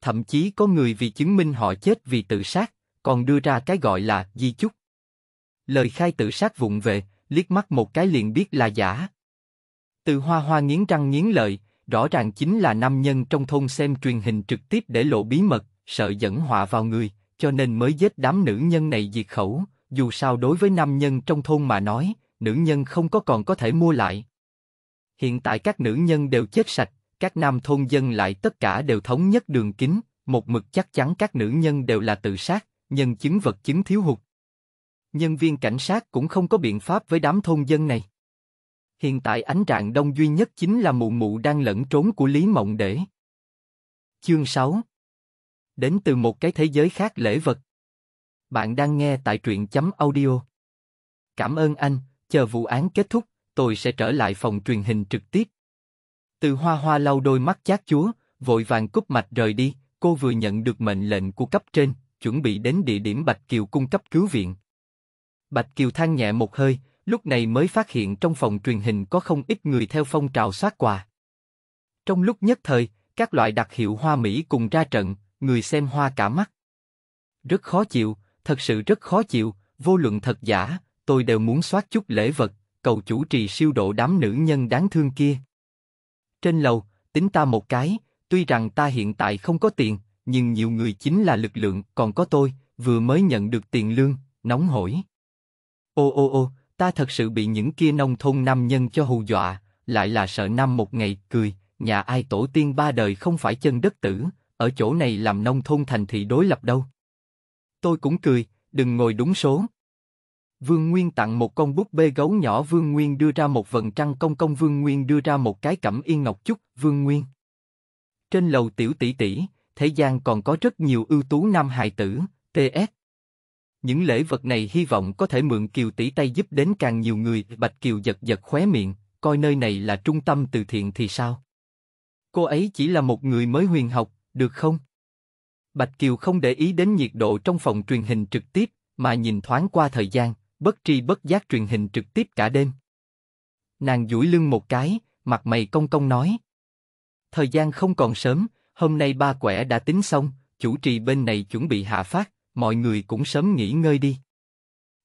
Speaker 1: Thậm chí có người vì chứng minh họ chết vì tự sát, còn đưa ra cái gọi là di chúc. Lời khai tự sát vụng về, liếc mắt một cái liền biết là giả. Từ hoa hoa nghiến răng nghiến lợi, rõ ràng chính là nam nhân trong thôn xem truyền hình trực tiếp để lộ bí mật, sợ dẫn họa vào người, cho nên mới giết đám nữ nhân này diệt khẩu. Dù sao đối với nam nhân trong thôn mà nói, nữ nhân không có còn có thể mua lại. Hiện tại các nữ nhân đều chết sạch, các nam thôn dân lại tất cả đều thống nhất đường kính, một mực chắc chắn các nữ nhân đều là tự sát, nhân chứng vật chứng thiếu hụt, nhân viên cảnh sát cũng không có biện pháp với đám thôn dân này. Hiện tại ánh rạng đông duy nhất chính là mụ mụ đang lẫn trốn của Lý Mộng Để. Chương 6 Đến từ một cái thế giới khác lễ vật. Bạn đang nghe tại truyện chấm audio. Cảm ơn anh, chờ vụ án kết thúc, tôi sẽ trở lại phòng truyền hình trực tiếp. Từ hoa hoa lau đôi mắt chát chúa, vội vàng cúp mạch rời đi, cô vừa nhận được mệnh lệnh của cấp trên, chuẩn bị đến địa điểm Bạch Kiều cung cấp cứu viện. Bạch Kiều than nhẹ một hơi, lúc này mới phát hiện trong phòng truyền hình có không ít người theo phong trào soát quà. Trong lúc nhất thời, các loại đặc hiệu hoa Mỹ cùng ra trận, người xem hoa cả mắt. Rất khó chịu, thật sự rất khó chịu, vô luận thật giả, tôi đều muốn soát chút lễ vật, cầu chủ trì siêu độ đám nữ nhân đáng thương kia. Trên lầu, tính ta một cái, tuy rằng ta hiện tại không có tiền, nhưng nhiều người chính là lực lượng, còn có tôi, vừa mới nhận được tiền lương, nóng hổi. Ô ô ô, ta thật sự bị những kia nông thôn nam nhân cho hù dọa, lại là sợ năm một ngày, cười, nhà ai tổ tiên ba đời không phải chân đất tử, ở chỗ này làm nông thôn thành thị đối lập đâu. Tôi cũng cười, đừng ngồi đúng số. Vương Nguyên tặng một con búp bê gấu nhỏ Vương Nguyên đưa ra một vần trăng công công Vương Nguyên đưa ra một cái cẩm yên ngọc chúc Vương Nguyên. Trên lầu tiểu tỷ tỷ, thế gian còn có rất nhiều ưu tú nam hài tử, TS. Những lễ vật này hy vọng có thể mượn Kiều tỷ tay giúp đến càng nhiều người. Bạch Kiều giật giật khóe miệng, coi nơi này là trung tâm từ thiện thì sao? Cô ấy chỉ là một người mới huyền học, được không? Bạch Kiều không để ý đến nhiệt độ trong phòng truyền hình trực tiếp, mà nhìn thoáng qua thời gian, bất tri bất giác truyền hình trực tiếp cả đêm. Nàng duỗi lưng một cái, mặt mày công công nói. Thời gian không còn sớm, hôm nay ba quẻ đã tính xong, chủ trì bên này chuẩn bị hạ phát, mọi người cũng sớm nghỉ ngơi đi.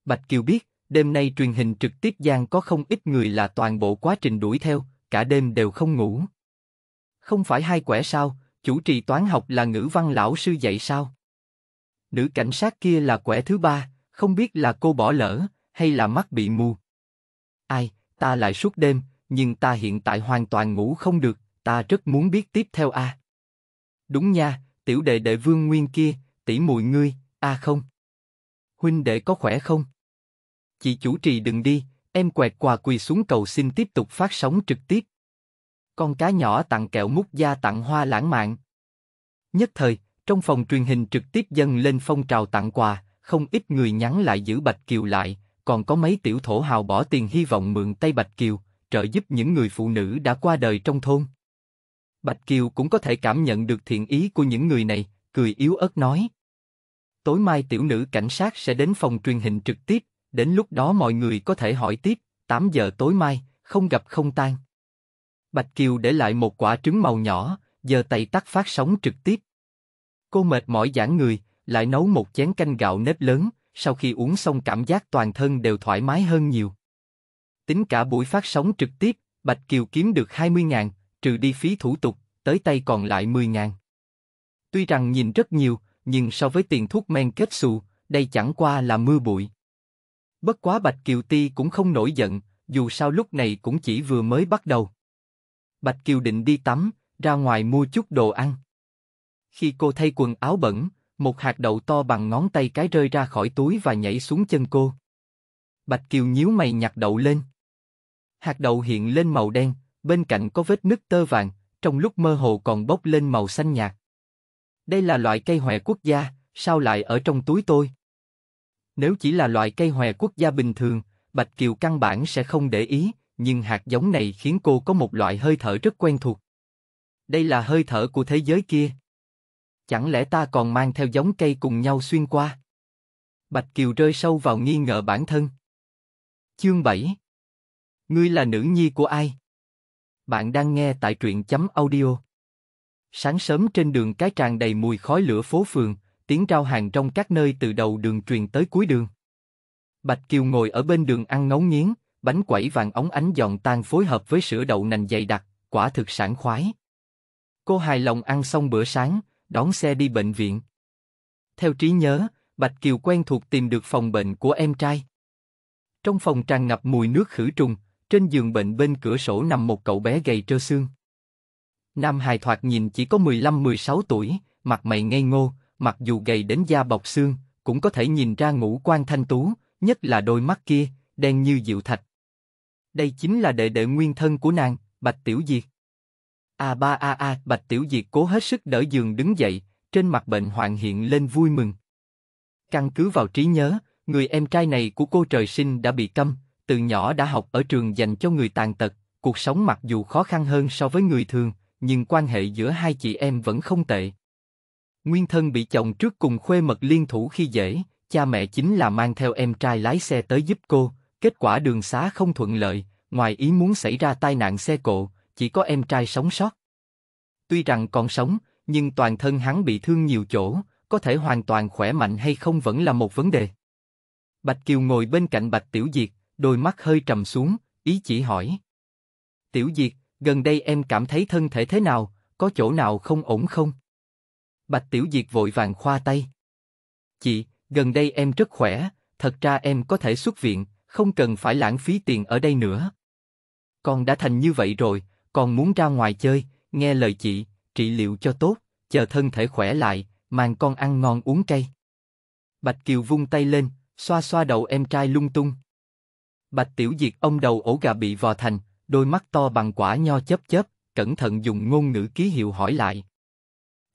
Speaker 1: Bạch Kiều biết, đêm nay truyền hình trực tiếp giang có không ít người là toàn bộ quá trình đuổi theo, cả đêm đều không ngủ. Không phải hai quẻ sao, chủ trì toán học là ngữ văn lão sư dạy sao? Nữ cảnh sát kia là quẻ thứ ba, không biết là cô bỏ lỡ, hay là mắt bị mù. Ai, ta lại suốt đêm, nhưng ta hiện tại hoàn toàn ngủ không được, ta rất muốn biết tiếp theo a. À? Đúng nha, tiểu đệ đệ vương nguyên kia, tỷ muội ngươi, À không. Huynh đệ có khỏe không? Chị chủ trì đừng đi, em quẹt quà quỳ xuống cầu xin tiếp tục phát sóng trực tiếp. Con cá nhỏ tặng kẹo mút da tặng hoa lãng mạn. Nhất thời, trong phòng truyền hình trực tiếp dâng lên phong trào tặng quà, không ít người nhắn lại giữ Bạch Kiều lại, còn có mấy tiểu thổ hào bỏ tiền hy vọng mượn tay Bạch Kiều, trợ giúp những người phụ nữ đã qua đời trong thôn. Bạch Kiều cũng có thể cảm nhận được thiện ý của những người này, cười yếu ớt nói tối mai tiểu nữ cảnh sát sẽ đến phòng truyền hình trực tiếp, đến lúc đó mọi người có thể hỏi tiếp, 8 giờ tối mai, không gặp không tan. Bạch Kiều để lại một quả trứng màu nhỏ, giờ tay tắt phát sóng trực tiếp. Cô mệt mỏi giãn người, lại nấu một chén canh gạo nếp lớn, sau khi uống xong cảm giác toàn thân đều thoải mái hơn nhiều. Tính cả buổi phát sóng trực tiếp, Bạch Kiều kiếm được 20 ngàn, trừ đi phí thủ tục, tới tay còn lại 10 ngàn. Tuy rằng nhìn rất nhiều, nhưng so với tiền thuốc men kết xù, đây chẳng qua là mưa bụi. Bất quá Bạch Kiều Ti cũng không nổi giận, dù sao lúc này cũng chỉ vừa mới bắt đầu. Bạch Kiều định đi tắm, ra ngoài mua chút đồ ăn. Khi cô thay quần áo bẩn, một hạt đậu to bằng ngón tay cái rơi ra khỏi túi và nhảy xuống chân cô. Bạch Kiều nhíu mày nhặt đậu lên. Hạt đậu hiện lên màu đen, bên cạnh có vết nứt tơ vàng, trong lúc mơ hồ còn bốc lên màu xanh nhạt. Đây là loại cây hòe quốc gia, sao lại ở trong túi tôi? Nếu chỉ là loại cây hòe quốc gia bình thường, Bạch Kiều căn bản sẽ không để ý, nhưng hạt giống này khiến cô có một loại hơi thở rất quen thuộc. Đây là hơi thở của thế giới kia. Chẳng lẽ ta còn mang theo giống cây cùng nhau xuyên qua? Bạch Kiều rơi sâu vào nghi ngờ bản thân. Chương 7 Ngươi là nữ nhi của ai? Bạn đang nghe tại truyện chấm audio. Sáng sớm trên đường cái tràn đầy mùi khói lửa phố phường, tiếng rao hàng trong các nơi từ đầu đường truyền tới cuối đường. Bạch Kiều ngồi ở bên đường ăn ngấu nghiến, bánh quẩy vàng óng ánh giòn tan phối hợp với sữa đậu nành dày đặc, quả thực sảng khoái. Cô hài lòng ăn xong bữa sáng, đón xe đi bệnh viện. Theo trí nhớ, Bạch Kiều quen thuộc tìm được phòng bệnh của em trai. Trong phòng tràn ngập mùi nước khử trùng, trên giường bệnh bên cửa sổ nằm một cậu bé gầy trơ xương. Nam hài thoạt nhìn chỉ có 15-16 tuổi, mặt mày ngây ngô, mặc dù gầy đến da bọc xương, cũng có thể nhìn ra ngũ quan thanh tú, nhất là đôi mắt kia, đen như diệu thạch. Đây chính là đệ đệ nguyên thân của nàng, Bạch Tiểu Diệt. A ba a a, Bạch Tiểu Diệt cố hết sức đỡ giường đứng dậy, trên mặt bệnh hoạn hiện lên vui mừng. Căn cứ vào trí nhớ, người em trai này của cô trời sinh đã bị câm, từ nhỏ đã học ở trường dành cho người tàn tật, cuộc sống mặc dù khó khăn hơn so với người thường, nhưng quan hệ giữa hai chị em vẫn không tệ. Nguyên thân bị chồng trước cùng khuê mật liên thủ khi dễ, cha mẹ chính là mang theo em trai lái xe tới giúp cô, kết quả đường xá không thuận lợi, ngoài ý muốn xảy ra tai nạn xe cộ, chỉ có em trai sống sót. Tuy rằng còn sống, nhưng toàn thân hắn bị thương nhiều chỗ, có thể hoàn toàn khỏe mạnh hay không vẫn là một vấn đề. Bạch Kiều ngồi bên cạnh Bạch Tiểu Diệt, đôi mắt hơi trầm xuống, ý chỉ hỏi. Tiểu Diệt, gần đây em cảm thấy thân thể thế nào, có chỗ nào không ổn không? Bạch Tiểu Diệt vội vàng khoa tay. Chị, gần đây em rất khỏe, thật ra em có thể xuất viện, không cần phải lãng phí tiền ở đây nữa. Con đã thành như vậy rồi, còn muốn ra ngoài chơi, nghe lời chị, trị liệu cho tốt, chờ thân thể khỏe lại, mang con ăn ngon uống cay. Bạch Kiều vung tay lên, xoa xoa đầu em trai lung tung. Bạch Tiểu Diệt ông đầu ổ gà bị vò thành, đôi mắt to bằng quả nho chớp chớp, cẩn thận dùng ngôn ngữ ký hiệu hỏi lại.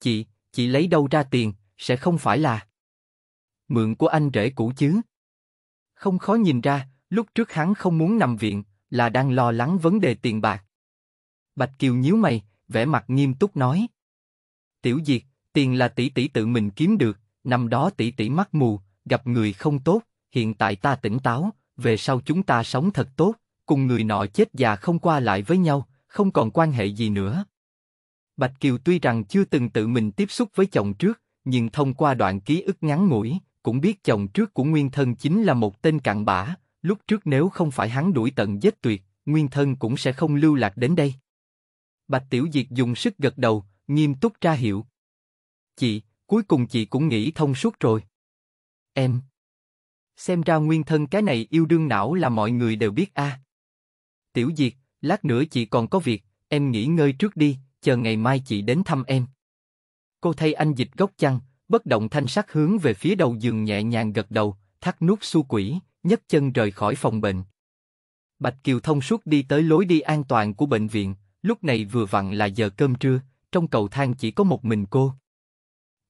Speaker 1: Chị, chị lấy đâu ra tiền, sẽ không phải là... Mượn của anh rể cũ chứ? Không khó nhìn ra, lúc trước hắn không muốn nằm viện, là đang lo lắng vấn đề tiền bạc. Bạch Kiều nhíu mày, vẻ mặt nghiêm túc nói. Tiểu Diệt, tiền là tỷ tỷ tự mình kiếm được, năm đó tỷ tỷ mắt mù, gặp người không tốt, hiện tại ta tỉnh táo, về sau chúng ta sống thật tốt, cùng người nọ chết già không qua lại với nhau, không còn quan hệ gì nữa. Bạch Kiều tuy rằng chưa từng tự mình tiếp xúc với chồng trước, nhưng thông qua đoạn ký ức ngắn ngủi, cũng biết chồng trước của Nguyên Thân chính là một tên cặn bã, lúc trước nếu không phải hắn đuổi tận giết tuyệt, Nguyên Thân cũng sẽ không lưu lạc đến đây. Bạch Tiểu Diệt dùng sức gật đầu, nghiêm túc tra hiệu. Chị, cuối cùng chị cũng nghĩ thông suốt rồi. Em. Xem ra Nguyên Thân cái này yêu đương não là mọi người đều biết a. À. Tiểu Diệt, lát nữa chị còn có việc, em nghỉ ngơi trước đi, chờ ngày mai chị đến thăm em. Cô thay anh dịch gốc chăn, bất động thanh sắc hướng về phía đầu giường nhẹ nhàng gật đầu, thắt nút su quỷ, nhấc chân rời khỏi phòng bệnh. Bạch Kiều thông suốt đi tới lối đi an toàn của bệnh viện, lúc này vừa vặn là giờ cơm trưa, trong cầu thang chỉ có một mình cô.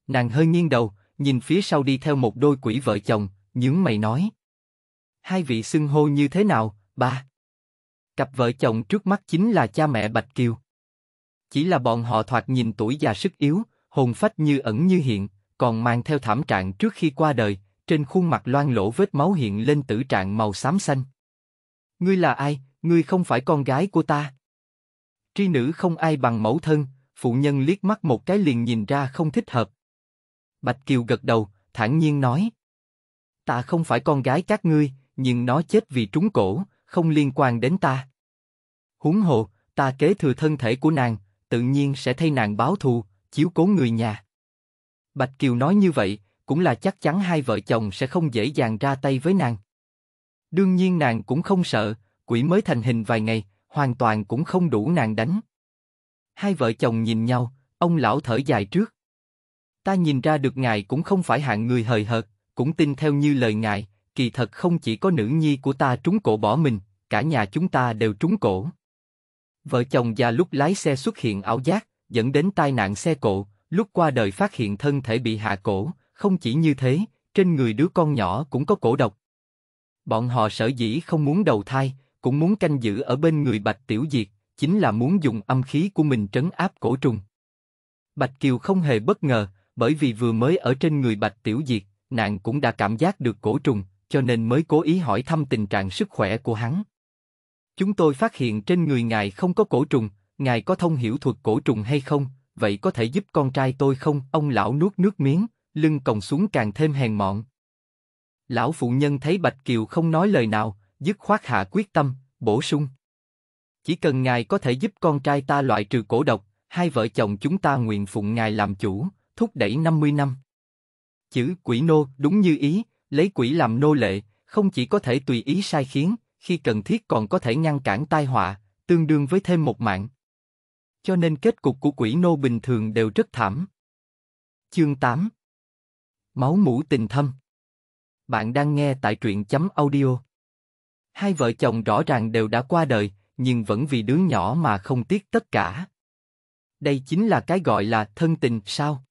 Speaker 1: Nàng hơi nghiêng đầu, nhìn phía sau đi theo một đôi quỷ vợ chồng, nhướng mày nói. Hai vị xưng hô như thế nào, ba? Cặp vợ chồng trước mắt chính là cha mẹ Bạch Kiều. Chỉ là bọn họ thoạt nhìn tuổi già sức yếu, hồn phách như ẩn như hiện, còn mang theo thảm trạng trước khi qua đời, trên khuôn mặt loang lỗ vết máu hiện lên tử trạng màu xám xanh. Ngươi là ai, ngươi không phải con gái của ta. Tri nữ không ai bằng mẫu thân, phụ nhân liếc mắt một cái liền nhìn ra không thích hợp. Bạch Kiều gật đầu, thản nhiên nói. Ta không phải con gái các ngươi, nhưng nó chết vì trúng cổ, không liên quan đến ta. Húng hồ, ta kế thừa thân thể của nàng, tự nhiên sẽ thay nàng báo thù, chiếu cố người nhà. Bạch Kiều nói như vậy, cũng là chắc chắn hai vợ chồng sẽ không dễ dàng ra tay với nàng. Đương nhiên nàng cũng không sợ, quỷ mới thành hình vài ngày, hoàn toàn cũng không đủ nàng đánh. Hai vợ chồng nhìn nhau, ông lão thở dài trước. Ta nhìn ra được ngài cũng không phải hạng người hời hợt, cũng tin theo như lời ngài, kỳ thật không chỉ có nữ nhi của ta trúng cổ bỏ mình, cả nhà chúng ta đều trúng cổ. Vợ chồng già lúc lái xe xuất hiện ảo giác, dẫn đến tai nạn xe cổ. lúc qua đời phát hiện thân thể bị hạ cổ, không chỉ như thế, trên người đứa con nhỏ cũng có cổ độc. Bọn họ sở dĩ không muốn đầu thai, cũng muốn canh giữ ở bên người Bạch Tiểu Diệt, chính là muốn dùng âm khí của mình trấn áp cổ trùng. Bạch Kiều không hề bất ngờ, bởi vì vừa mới ở trên người Bạch Tiểu Diệt, nàng cũng đã cảm giác được cổ trùng, cho nên mới cố ý hỏi thăm tình trạng sức khỏe của hắn. Chúng tôi phát hiện trên người ngài không có cổ trùng, ngài có thông hiểu thuật cổ trùng hay không, vậy có thể giúp con trai tôi không? Ông lão nuốt nước miếng, lưng còng xuống càng thêm hèn mọn. Lão phụ nhân thấy Bạch Kiều không nói lời nào, dứt khoát hạ quyết tâm, bổ sung. Chỉ cần ngài có thể giúp con trai ta loại trừ cổ độc, hai vợ chồng chúng ta nguyện phụng ngài làm chủ, thúc đẩy 50 năm. Chữ quỷ nô đúng như ý, Lấy quỷ làm nô lệ, không chỉ có thể tùy ý sai khiến, khi cần thiết còn có thể ngăn cản tai họa, tương đương với thêm một mạng. Cho nên kết cục của quỷ nô bình thường đều rất thảm. Chương 8 Máu mũ tình thâm Bạn đang nghe tại truyện chấm audio. Hai vợ chồng rõ ràng đều đã qua đời, nhưng vẫn vì đứa nhỏ mà không tiếc tất cả. Đây chính là cái gọi là thân tình sao?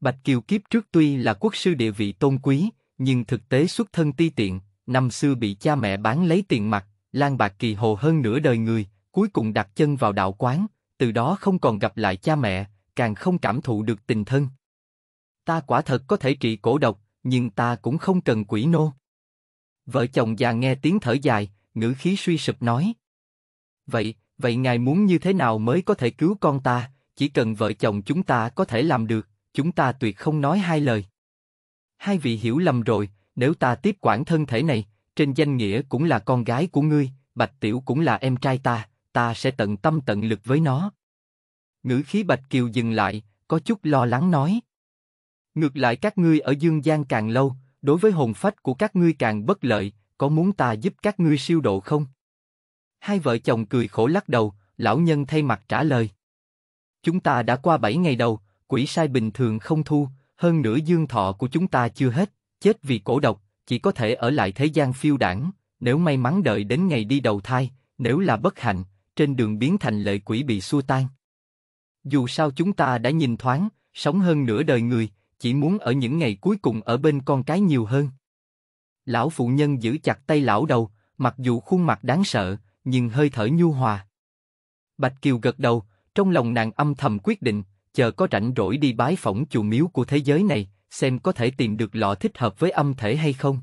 Speaker 1: Bạch Kiều kiếp trước tuy là quốc sư địa vị tôn quý, nhưng thực tế xuất thân ti tiện, năm xưa bị cha mẹ bán lấy tiền mặt, lang bạc kỳ hồ hơn nửa đời người, cuối cùng đặt chân vào đạo quán, từ đó không còn gặp lại cha mẹ, càng không cảm thụ được tình thân. Ta quả thật có thể trị cổ độc, nhưng ta cũng không cần quỷ nô. Vợ chồng già nghe tiếng thở dài, ngữ khí suy sụp nói. Vậy, vậy ngài muốn như thế nào mới có thể cứu con ta, chỉ cần vợ chồng chúng ta có thể làm được, chúng ta tuyệt không nói hai lời hai vị hiểu lầm rồi, nếu ta tiếp quản thân thể này, trên danh nghĩa cũng là con gái của ngươi, Bạch Tiểu cũng là em trai ta, ta sẽ tận tâm tận lực với nó. Ngữ khí Bạch Kiều dừng lại, có chút lo lắng nói. Ngược lại các ngươi ở dương gian càng lâu, đối với hồn phách của các ngươi càng bất lợi, có muốn ta giúp các ngươi siêu độ không? Hai vợ chồng cười khổ lắc đầu, lão nhân thay mặt trả lời. Chúng ta đã qua bảy ngày đầu, quỷ sai bình thường không thu, hơn nữa dương thọ của chúng ta chưa hết, chết vì cổ độc, chỉ có thể ở lại thế gian phiêu đảng, nếu may mắn đợi đến ngày đi đầu thai, nếu là bất hạnh, trên đường biến thành lệ quỷ bị xua tan. Dù sao chúng ta đã nhìn thoáng, sống hơn nửa đời người, chỉ muốn ở những ngày cuối cùng ở bên con cái nhiều hơn. Lão phụ nhân giữ chặt tay lão đầu, mặc dù khuôn mặt đáng sợ, nhưng hơi thở nhu hòa. Bạch Kiều gật đầu, trong lòng nàng âm thầm quyết định, chờ có rảnh rỗi đi bái phỏng chùa miếu của thế giới này, xem có thể tìm được lọ thích hợp với âm thể hay không.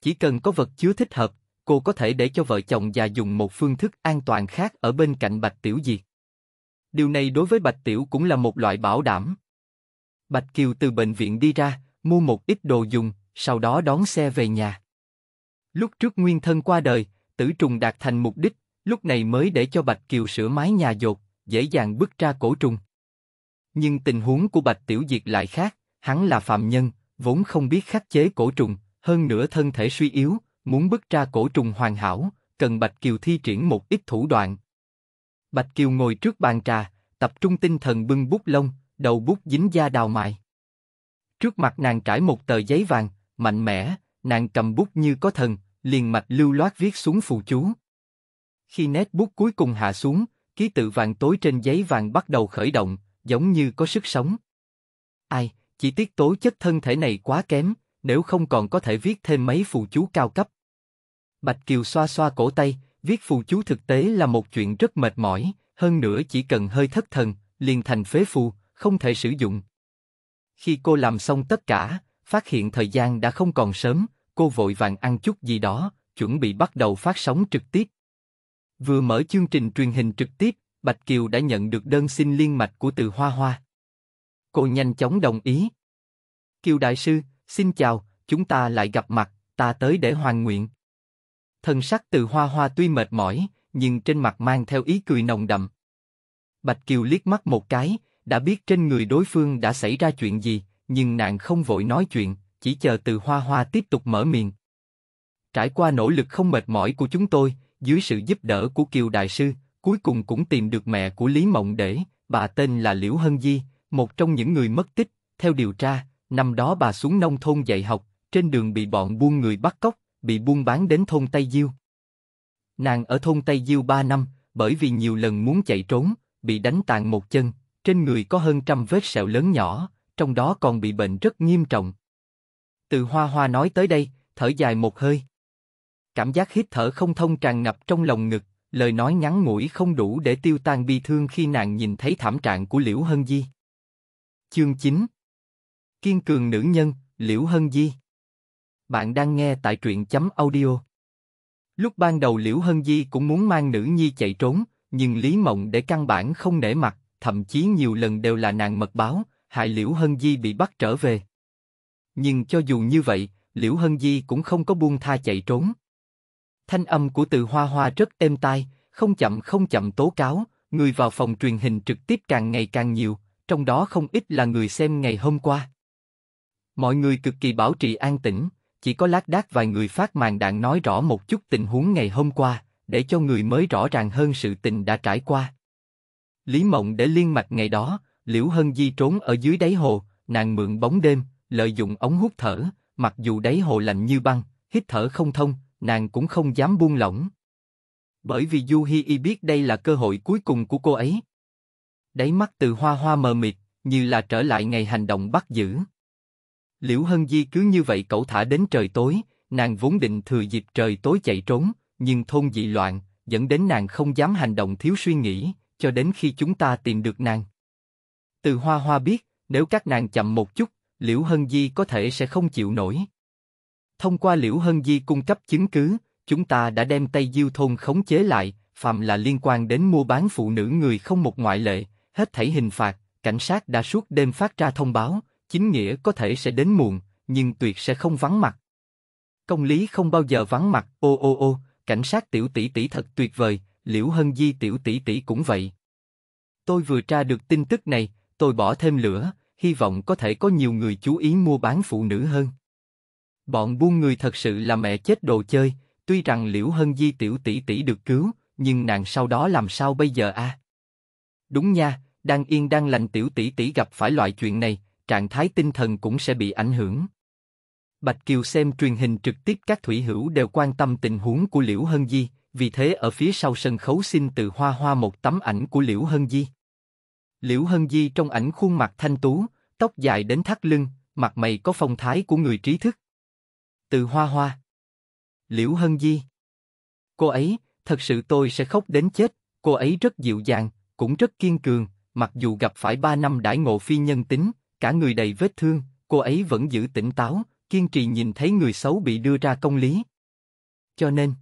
Speaker 1: Chỉ cần có vật chứa thích hợp, cô có thể để cho vợ chồng già dùng một phương thức an toàn khác ở bên cạnh Bạch Tiểu Diệt. Điều này đối với Bạch Tiểu cũng là một loại bảo đảm. Bạch Kiều từ bệnh viện đi ra, mua một ít đồ dùng, sau đó đón xe về nhà. Lúc trước nguyên thân qua đời, tử trùng đạt thành mục đích, lúc này mới để cho Bạch Kiều sửa mái nhà dột, dễ dàng bước ra cổ trùng. Nhưng tình huống của Bạch Tiểu Diệt lại khác, hắn là phạm nhân, vốn không biết khắc chế cổ trùng, hơn nữa thân thể suy yếu, muốn bức ra cổ trùng hoàn hảo, cần Bạch Kiều thi triển một ít thủ đoạn. Bạch Kiều ngồi trước bàn trà, tập trung tinh thần bưng bút lông, đầu bút dính da đào mại. Trước mặt nàng trải một tờ giấy vàng, mạnh mẽ, nàng cầm bút như có thần, liền mạch lưu loát viết xuống phù chú. Khi nét bút cuối cùng hạ xuống, ký tự vàng tối trên giấy vàng bắt đầu khởi động, giống như có sức sống. Ai, chỉ tiếc tố chất thân thể này quá kém, nếu không còn có thể viết thêm mấy phù chú cao cấp. Bạch Kiều xoa xoa cổ tay, viết phù chú thực tế là một chuyện rất mệt mỏi, hơn nữa chỉ cần hơi thất thần, liền thành phế phù, không thể sử dụng. Khi cô làm xong tất cả, phát hiện thời gian đã không còn sớm, cô vội vàng ăn chút gì đó, chuẩn bị bắt đầu phát sóng trực tiếp. Vừa mở chương trình truyền hình trực tiếp, Bạch Kiều đã nhận được đơn xin liên mạch của Từ Hoa Hoa. Cô nhanh chóng đồng ý. Kiều Đại Sư, xin chào, chúng ta lại gặp mặt, ta tới để hoàn nguyện. Thần sắc Từ Hoa Hoa tuy mệt mỏi, nhưng trên mặt mang theo ý cười nồng đậm. Bạch Kiều liếc mắt một cái, đã biết trên người đối phương đã xảy ra chuyện gì, nhưng nàng không vội nói chuyện, chỉ chờ Từ Hoa Hoa tiếp tục mở miệng. Trải qua nỗ lực không mệt mỏi của chúng tôi, dưới sự giúp đỡ của Kiều Đại Sư, cuối cùng cũng tìm được mẹ của Lý Mộng Để, bà tên là Liễu Hân Di, một trong những người mất tích. Theo điều tra, năm đó bà xuống nông thôn dạy học, trên đường bị bọn buôn người bắt cóc, bị buôn bán đến thôn Tây Diêu. Nàng ở thôn Tây Diêu 3 năm, bởi vì nhiều lần muốn chạy trốn, bị đánh tàn một chân, trên người có hơn trăm vết sẹo lớn nhỏ, trong đó còn bị bệnh rất nghiêm trọng. Từ Hoa Hoa nói tới đây, thở dài một hơi. Cảm giác hít thở không thông tràn ngập trong lòng ngực, lời nói ngắn ngủi không đủ để tiêu tan bi thương khi nàng nhìn thấy thảm trạng của Liễu Hân Di. Chương 9 Kiên cường nữ nhân, Liễu Hân Di Bạn đang nghe tại truyện chấm audio. Lúc ban đầu Liễu Hân Di cũng muốn mang nữ nhi chạy trốn, nhưng Lý Mộng để căn bản không nể mặt, thậm chí nhiều lần đều là nàng mật báo, hại Liễu Hân Di bị bắt trở về. Nhưng cho dù như vậy, Liễu Hân Di cũng không có buông tha chạy trốn. Thanh âm của từ hoa hoa rất êm tai, không chậm không chậm tố cáo, người vào phòng truyền hình trực tiếp càng ngày càng nhiều, trong đó không ít là người xem ngày hôm qua. Mọi người cực kỳ bảo trì an tĩnh, chỉ có lát đác vài người phát màn đạn nói rõ một chút tình huống ngày hôm qua, để cho người mới rõ ràng hơn sự tình đã trải qua. Lý Mộng để liên mạch ngày đó, Liễu Hân Di trốn ở dưới đáy hồ, nàng mượn bóng đêm, lợi dụng ống hút thở, mặc dù đáy hồ lạnh như băng, hít thở không thông, nàng cũng không dám buông lỏng. Bởi vì Du Hi Y biết đây là cơ hội cuối cùng của cô ấy. Đáy mắt từ hoa hoa mờ mịt, như là trở lại ngày hành động bắt giữ. Liễu Hân Di cứ như vậy cậu thả đến trời tối, nàng vốn định thừa dịp trời tối chạy trốn, nhưng thôn dị loạn, dẫn đến nàng không dám hành động thiếu suy nghĩ, cho đến khi chúng ta tìm được nàng. Từ hoa hoa biết, nếu các nàng chậm một chút, Liễu Hân Di có thể sẽ không chịu nổi. Thông qua Liễu Hân Di cung cấp chứng cứ, chúng ta đã đem Tây Diêu Thôn khống chế lại, phạm là liên quan đến mua bán phụ nữ người không một ngoại lệ, hết thảy hình phạt, cảnh sát đã suốt đêm phát ra thông báo, chính nghĩa có thể sẽ đến muộn, nhưng tuyệt sẽ không vắng mặt. Công lý không bao giờ vắng mặt, ô ô ô, cảnh sát tiểu tỷ tỷ thật tuyệt vời, Liễu Hân Di tiểu tỷ tỷ cũng vậy. Tôi vừa tra được tin tức này, tôi bỏ thêm lửa, hy vọng có thể có nhiều người chú ý mua bán phụ nữ hơn. Bọn buôn người thật sự là mẹ chết đồ chơi, tuy rằng Liễu Hân Di tiểu tỷ tỷ được cứu, nhưng nàng sau đó làm sao bây giờ a? Đúng nha, đang yên đang lành tiểu tỷ tỷ gặp phải loại chuyện này, trạng thái tinh thần cũng sẽ bị ảnh hưởng. Bạch Kiều xem truyền hình trực tiếp các thủy hữu đều quan tâm tình huống của Liễu Hân Di, vì thế ở phía sau sân khấu xin từ Hoa Hoa một tấm ảnh của Liễu Hân Di. Liễu Hân Di trong ảnh khuôn mặt thanh tú, tóc dài đến thắt lưng, mặt mày có phong thái của người trí thức. Từ Hoa Hoa. Liễu Hân Di. Cô ấy, thật sự tôi sẽ khóc đến chết, cô ấy rất dịu dàng, cũng rất kiên cường, mặc dù gặp phải ba năm đãi ngộ phi nhân tính, cả người đầy vết thương, cô ấy vẫn giữ tỉnh táo, kiên trì nhìn thấy người xấu bị đưa ra công lý. Cho nên,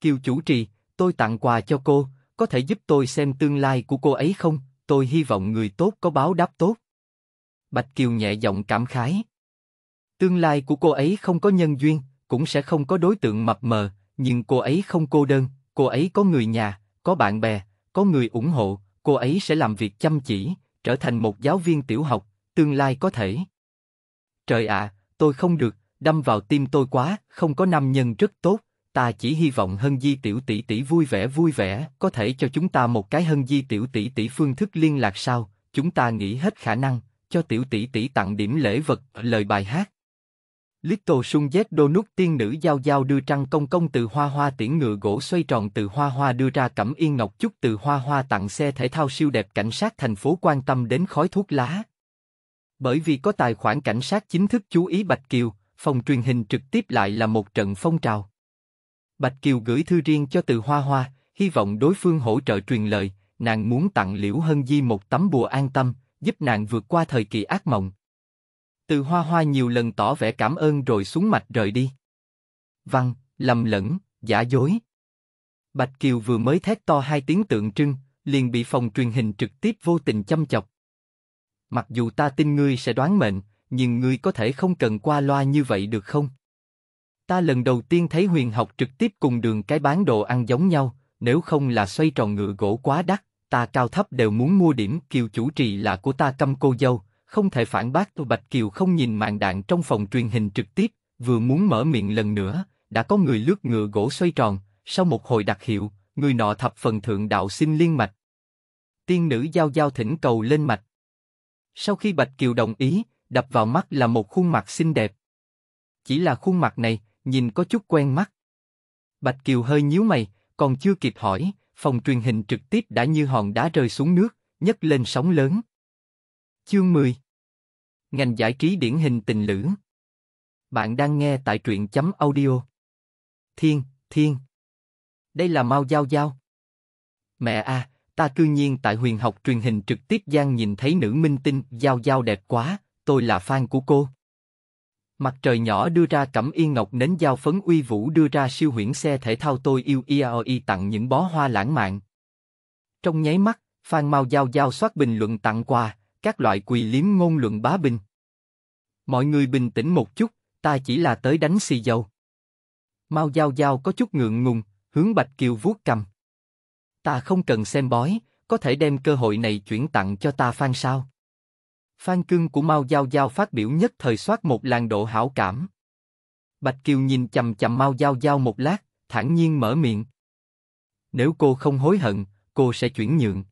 Speaker 1: Kiều chủ trì, tôi tặng quà cho cô, có thể giúp tôi xem tương lai của cô ấy không? Tôi hy vọng người tốt có báo đáp tốt. Bạch Kiều nhẹ giọng cảm khái. Tương lai của cô ấy không có nhân duyên, cũng sẽ không có đối tượng mập mờ, nhưng cô ấy không cô đơn, cô ấy có người nhà, có bạn bè, có người ủng hộ, cô ấy sẽ làm việc chăm chỉ, trở thành một giáo viên tiểu học, tương lai có thể. Trời ạ, tôi không được, đâm vào tim tôi quá, không có nam nhân rất tốt, ta chỉ hy vọng Hân Di tiểu tỷ tỷ vui vẻ vui vẻ, có thể cho chúng ta một cái Hân Di tiểu tỷ tỷ phương thức liên lạc sao? Chúng ta nghĩ hết khả năng, cho tiểu tỷ tỷ tặng điểm lễ vật, lời bài hát. Little sung dét đô nút tiên nữ giao giao đưa trăng công công từ hoa hoa tiễn ngựa gỗ xoay tròn từ hoa hoa đưa ra cẩm yên ngọc chúc từ hoa hoa tặng xe thể thao siêu đẹp cảnh sát thành phố quan tâm đến khói thuốc lá. Bởi vì có tài khoản cảnh sát chính thức chú ý Bạch Kiều, phòng truyền hình trực tiếp lại là một trận phong trào. Bạch Kiều gửi thư riêng cho từ hoa hoa, hy vọng đối phương hỗ trợ truyền lời, nàng muốn tặng Liễu Hân Di một tấm bùa an tâm, giúp nàng vượt qua thời kỳ ác mộng, từ hoa hoa nhiều lần tỏ vẻ cảm ơn rồi xuống mạch rời đi. Văn, lầm lẫn, giả dối. Bạch Kiều vừa mới thét to hai tiếng tượng trưng, liền bị phòng truyền hình trực tiếp vô tình chăm chọc. Mặc dù ta tin ngươi sẽ đoán mệnh, nhưng ngươi có thể không cần qua loa như vậy được không? Ta lần đầu tiên thấy huyền học trực tiếp cùng đường cái bán đồ ăn giống nhau, nếu không là xoay tròn ngựa gỗ quá đắt, ta cao thấp đều muốn mua điểm kiều chủ trì là của ta căm cô dâu, không thể phản bác tôi Bạch Kiều không nhìn màn đạn trong phòng truyền hình trực tiếp, vừa muốn mở miệng lần nữa, đã có người lướt ngựa gỗ xoay tròn, sau một hồi đặc hiệu, người nọ thập phần thượng đạo xin liên mạch. Tiên nữ giao giao thỉnh cầu lên mạch. Sau khi Bạch Kiều đồng ý, đập vào mắt là một khuôn mặt xinh đẹp. Chỉ là khuôn mặt này, nhìn có chút quen mắt. Bạch Kiều hơi nhíu mày, còn chưa kịp hỏi, phòng truyền hình trực tiếp đã như hòn đá rơi xuống nước, nhấc lên sóng lớn, Chương 10 Ngành giải trí điển hình tình lữ Bạn đang nghe tại truyện chấm audio Thiên, Thiên Đây là Mao Giao Giao Mẹ a, à, ta cư nhiên tại huyền học truyền hình trực tiếp gian nhìn thấy nữ minh tinh Giao Giao đẹp quá, tôi là fan của cô Mặt trời nhỏ đưa ra cẩm yên ngọc nến giao phấn uy vũ đưa ra siêu huyễn xe thể thao tôi yêu IAOI tặng những bó hoa lãng mạn. Trong nháy mắt, Phan Mao Giao Giao soát bình luận tặng quà, các loại quỳ liếm ngôn luận bá bình. Mọi người bình tĩnh một chút, ta chỉ là tới đánh xì dầu. Mao Giao Giao có chút ngượng ngùng, hướng Bạch Kiều vuốt cầm. Ta không cần xem bói, có thể đem cơ hội này chuyển tặng cho ta Phan sao? Phan cương của Mao Giao Giao phát biểu nhất thời soát một làn độ hảo cảm. Bạch Kiều nhìn chầm chầm Mao Giao Giao một lát, thản nhiên mở miệng. Nếu cô không hối hận, cô sẽ chuyển nhượng.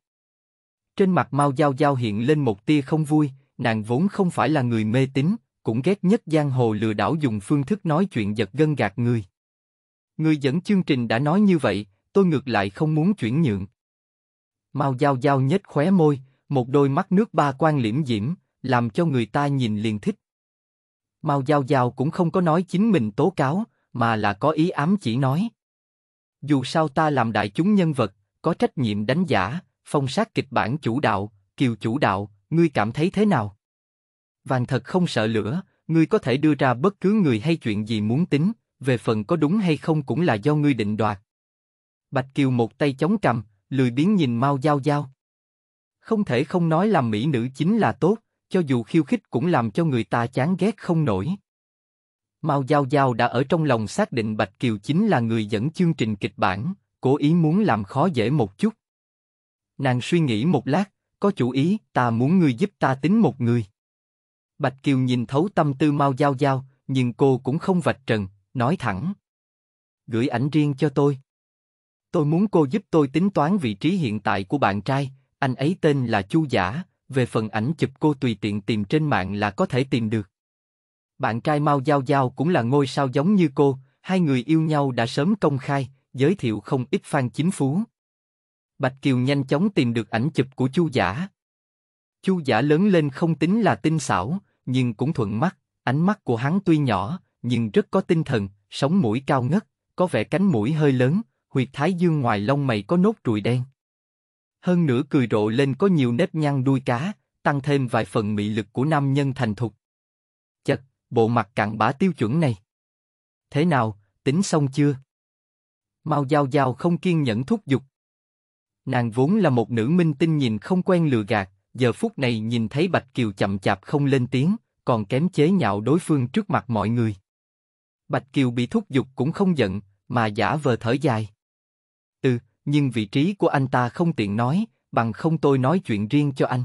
Speaker 1: Trên mặt Mao Giao Giao hiện lên một tia không vui, nàng vốn không phải là người mê tín, cũng ghét nhất giang hồ lừa đảo dùng phương thức nói chuyện giật gân gạt người. Người dẫn chương trình đã nói như vậy, tôi ngược lại không muốn chuyển nhượng. Mao Giao Giao nhếch khóe môi, một đôi mắt nước ba quan liễm diễm, làm cho người ta nhìn liền thích. Mao Giao Giao cũng không có nói chính mình tố cáo, mà là có ý ám chỉ nói. Dù sao ta làm đại chúng nhân vật, có trách nhiệm đánh giả, phong sát kịch bản chủ đạo, kiều chủ đạo, ngươi cảm thấy thế nào? Vàng thật không sợ lửa, ngươi có thể đưa ra bất cứ người hay chuyện gì muốn tính, về phần có đúng hay không cũng là do ngươi định đoạt. Bạch Kiều một tay chống cầm, lười biến nhìn Mao Giao Giao. Không thể không nói làm mỹ nữ chính là tốt, cho dù khiêu khích cũng làm cho người ta chán ghét không nổi. Mao Giao Giao đã ở trong lòng xác định Bạch Kiều chính là người dẫn chương trình kịch bản, cố ý muốn làm khó dễ một chút. Nàng suy nghĩ một lát, có chủ ý, ta muốn ngươi giúp ta tính một người. Bạch Kiều nhìn thấu tâm tư Mao Giao Giao, nhưng cô cũng không vạch trần, nói thẳng. Gửi ảnh riêng cho tôi. Tôi muốn cô giúp tôi tính toán vị trí hiện tại của bạn trai, anh ấy tên là Chu Giả, về phần ảnh chụp cô tùy tiện tìm trên mạng là có thể tìm được. Bạn trai Mao Giao Giao cũng là ngôi sao giống như cô, hai người yêu nhau đã sớm công khai, giới thiệu không ít fan chính phú. Bạch Kiều nhanh chóng tìm được ảnh chụp của Chu Giả. Chu Giả lớn lên không tính là tinh xảo, nhưng cũng thuận mắt. Ánh mắt của hắn tuy nhỏ, nhưng rất có tinh thần, sống mũi cao ngất, có vẻ cánh mũi hơi lớn, huyệt thái dương ngoài lông mày có nốt ruồi đen. Hơn nữa cười rộ lên có nhiều nếp nhăn đuôi cá, tăng thêm vài phần mị lực của nam nhân thành thục. Chật, bộ mặt cặn bã tiêu chuẩn này. Thế nào, tính xong chưa? Mau Giao Giao không kiên nhẫn thúc giục. Nàng vốn là một nữ minh tinh nhìn không quen lừa gạt, giờ phút này nhìn thấy Bạch Kiều chậm chạp không lên tiếng, còn kém chế nhạo đối phương trước mặt mọi người. Bạch Kiều bị thúc giục cũng không giận, mà giả vờ thở dài. Ừ, nhưng vị trí của anh ta không tiện nói, bằng không tôi nói chuyện riêng cho anh.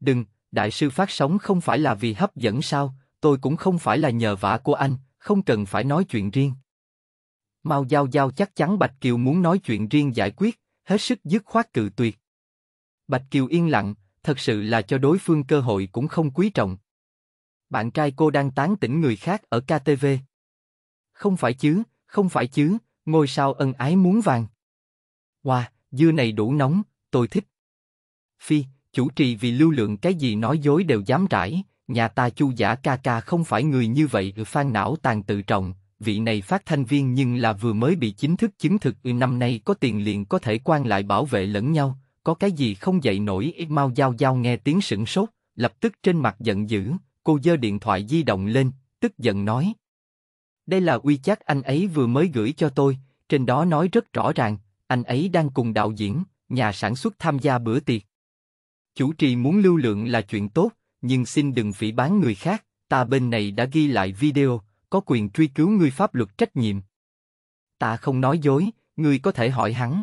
Speaker 1: Đừng, đại sư phát sóng không phải là vì hấp dẫn sao, tôi cũng không phải là nhờ vả của anh, không cần phải nói chuyện riêng. mau Giao Giao chắc chắn Bạch Kiều muốn nói chuyện riêng giải quyết, hết sức dứt khoát cự tuyệt. Bạch Kiều yên lặng, thật sự là cho đối phương cơ hội cũng không quý trọng. Bạn trai cô đang tán tỉnh người khác ở KTV. Không phải chứ, không phải chứ, ngôi sao ân ái muốn vàng. Wow, dưa này đủ nóng, tôi thích. Phi, chủ trì vì lưu lượng cái gì nói dối đều dám trải, nhà ta chu giả ca ca không phải người như vậy, fan ừ, não tàn tự trọng, vị này phát thanh viên nhưng là vừa mới bị chính thức chứng thực ừ, năm nay có tiền liền có thể quan lại bảo vệ lẫn nhau, có cái gì không dậy nổi ít mau giao giao nghe tiếng sửng sốt, lập tức trên mặt giận dữ, cô giơ điện thoại di động lên, tức giận nói. Đây là uy chắc anh ấy vừa mới gửi cho tôi, trên đó nói rất rõ ràng, anh ấy đang cùng đạo diễn, nhà sản xuất tham gia bữa tiệc. Chủ trì muốn lưu lượng là chuyện tốt, nhưng xin đừng phỉ bán người khác, ta bên này đã ghi lại video, có quyền truy cứu ngươi pháp luật trách nhiệm. Ta không nói dối, ngươi có thể hỏi hắn.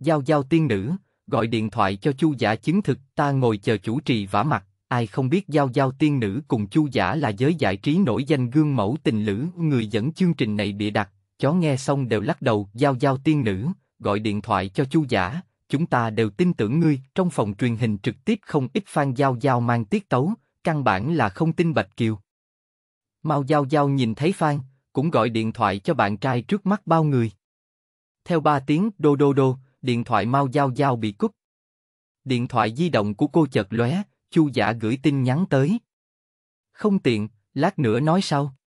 Speaker 1: Giao giao tiên nữ, gọi điện thoại cho chu giả chứng thực ta ngồi chờ chủ trì vả mặt, ai không biết giao giao tiên nữ cùng chu giả là giới giải trí nổi danh gương mẫu tình lữ người dẫn chương trình này bị đặt, chó nghe xong đều lắc đầu giao giao tiên nữ, gọi điện thoại cho chu giả, chúng ta đều tin tưởng ngươi. Trong phòng truyền hình trực tiếp không ít fan giao giao mang tiết tấu, căn bản là không tin Bạch Kiều. Mao Giao Giao nhìn thấy Phan, cũng gọi điện thoại cho bạn trai trước mắt bao người. Theo ba tiếng đô đô đô, điện thoại Mao Giao Giao bị cúp. Điện thoại di động của cô chợt lóe, Chu Dạ gửi tin nhắn tới. Không tiện, lát nữa nói sau.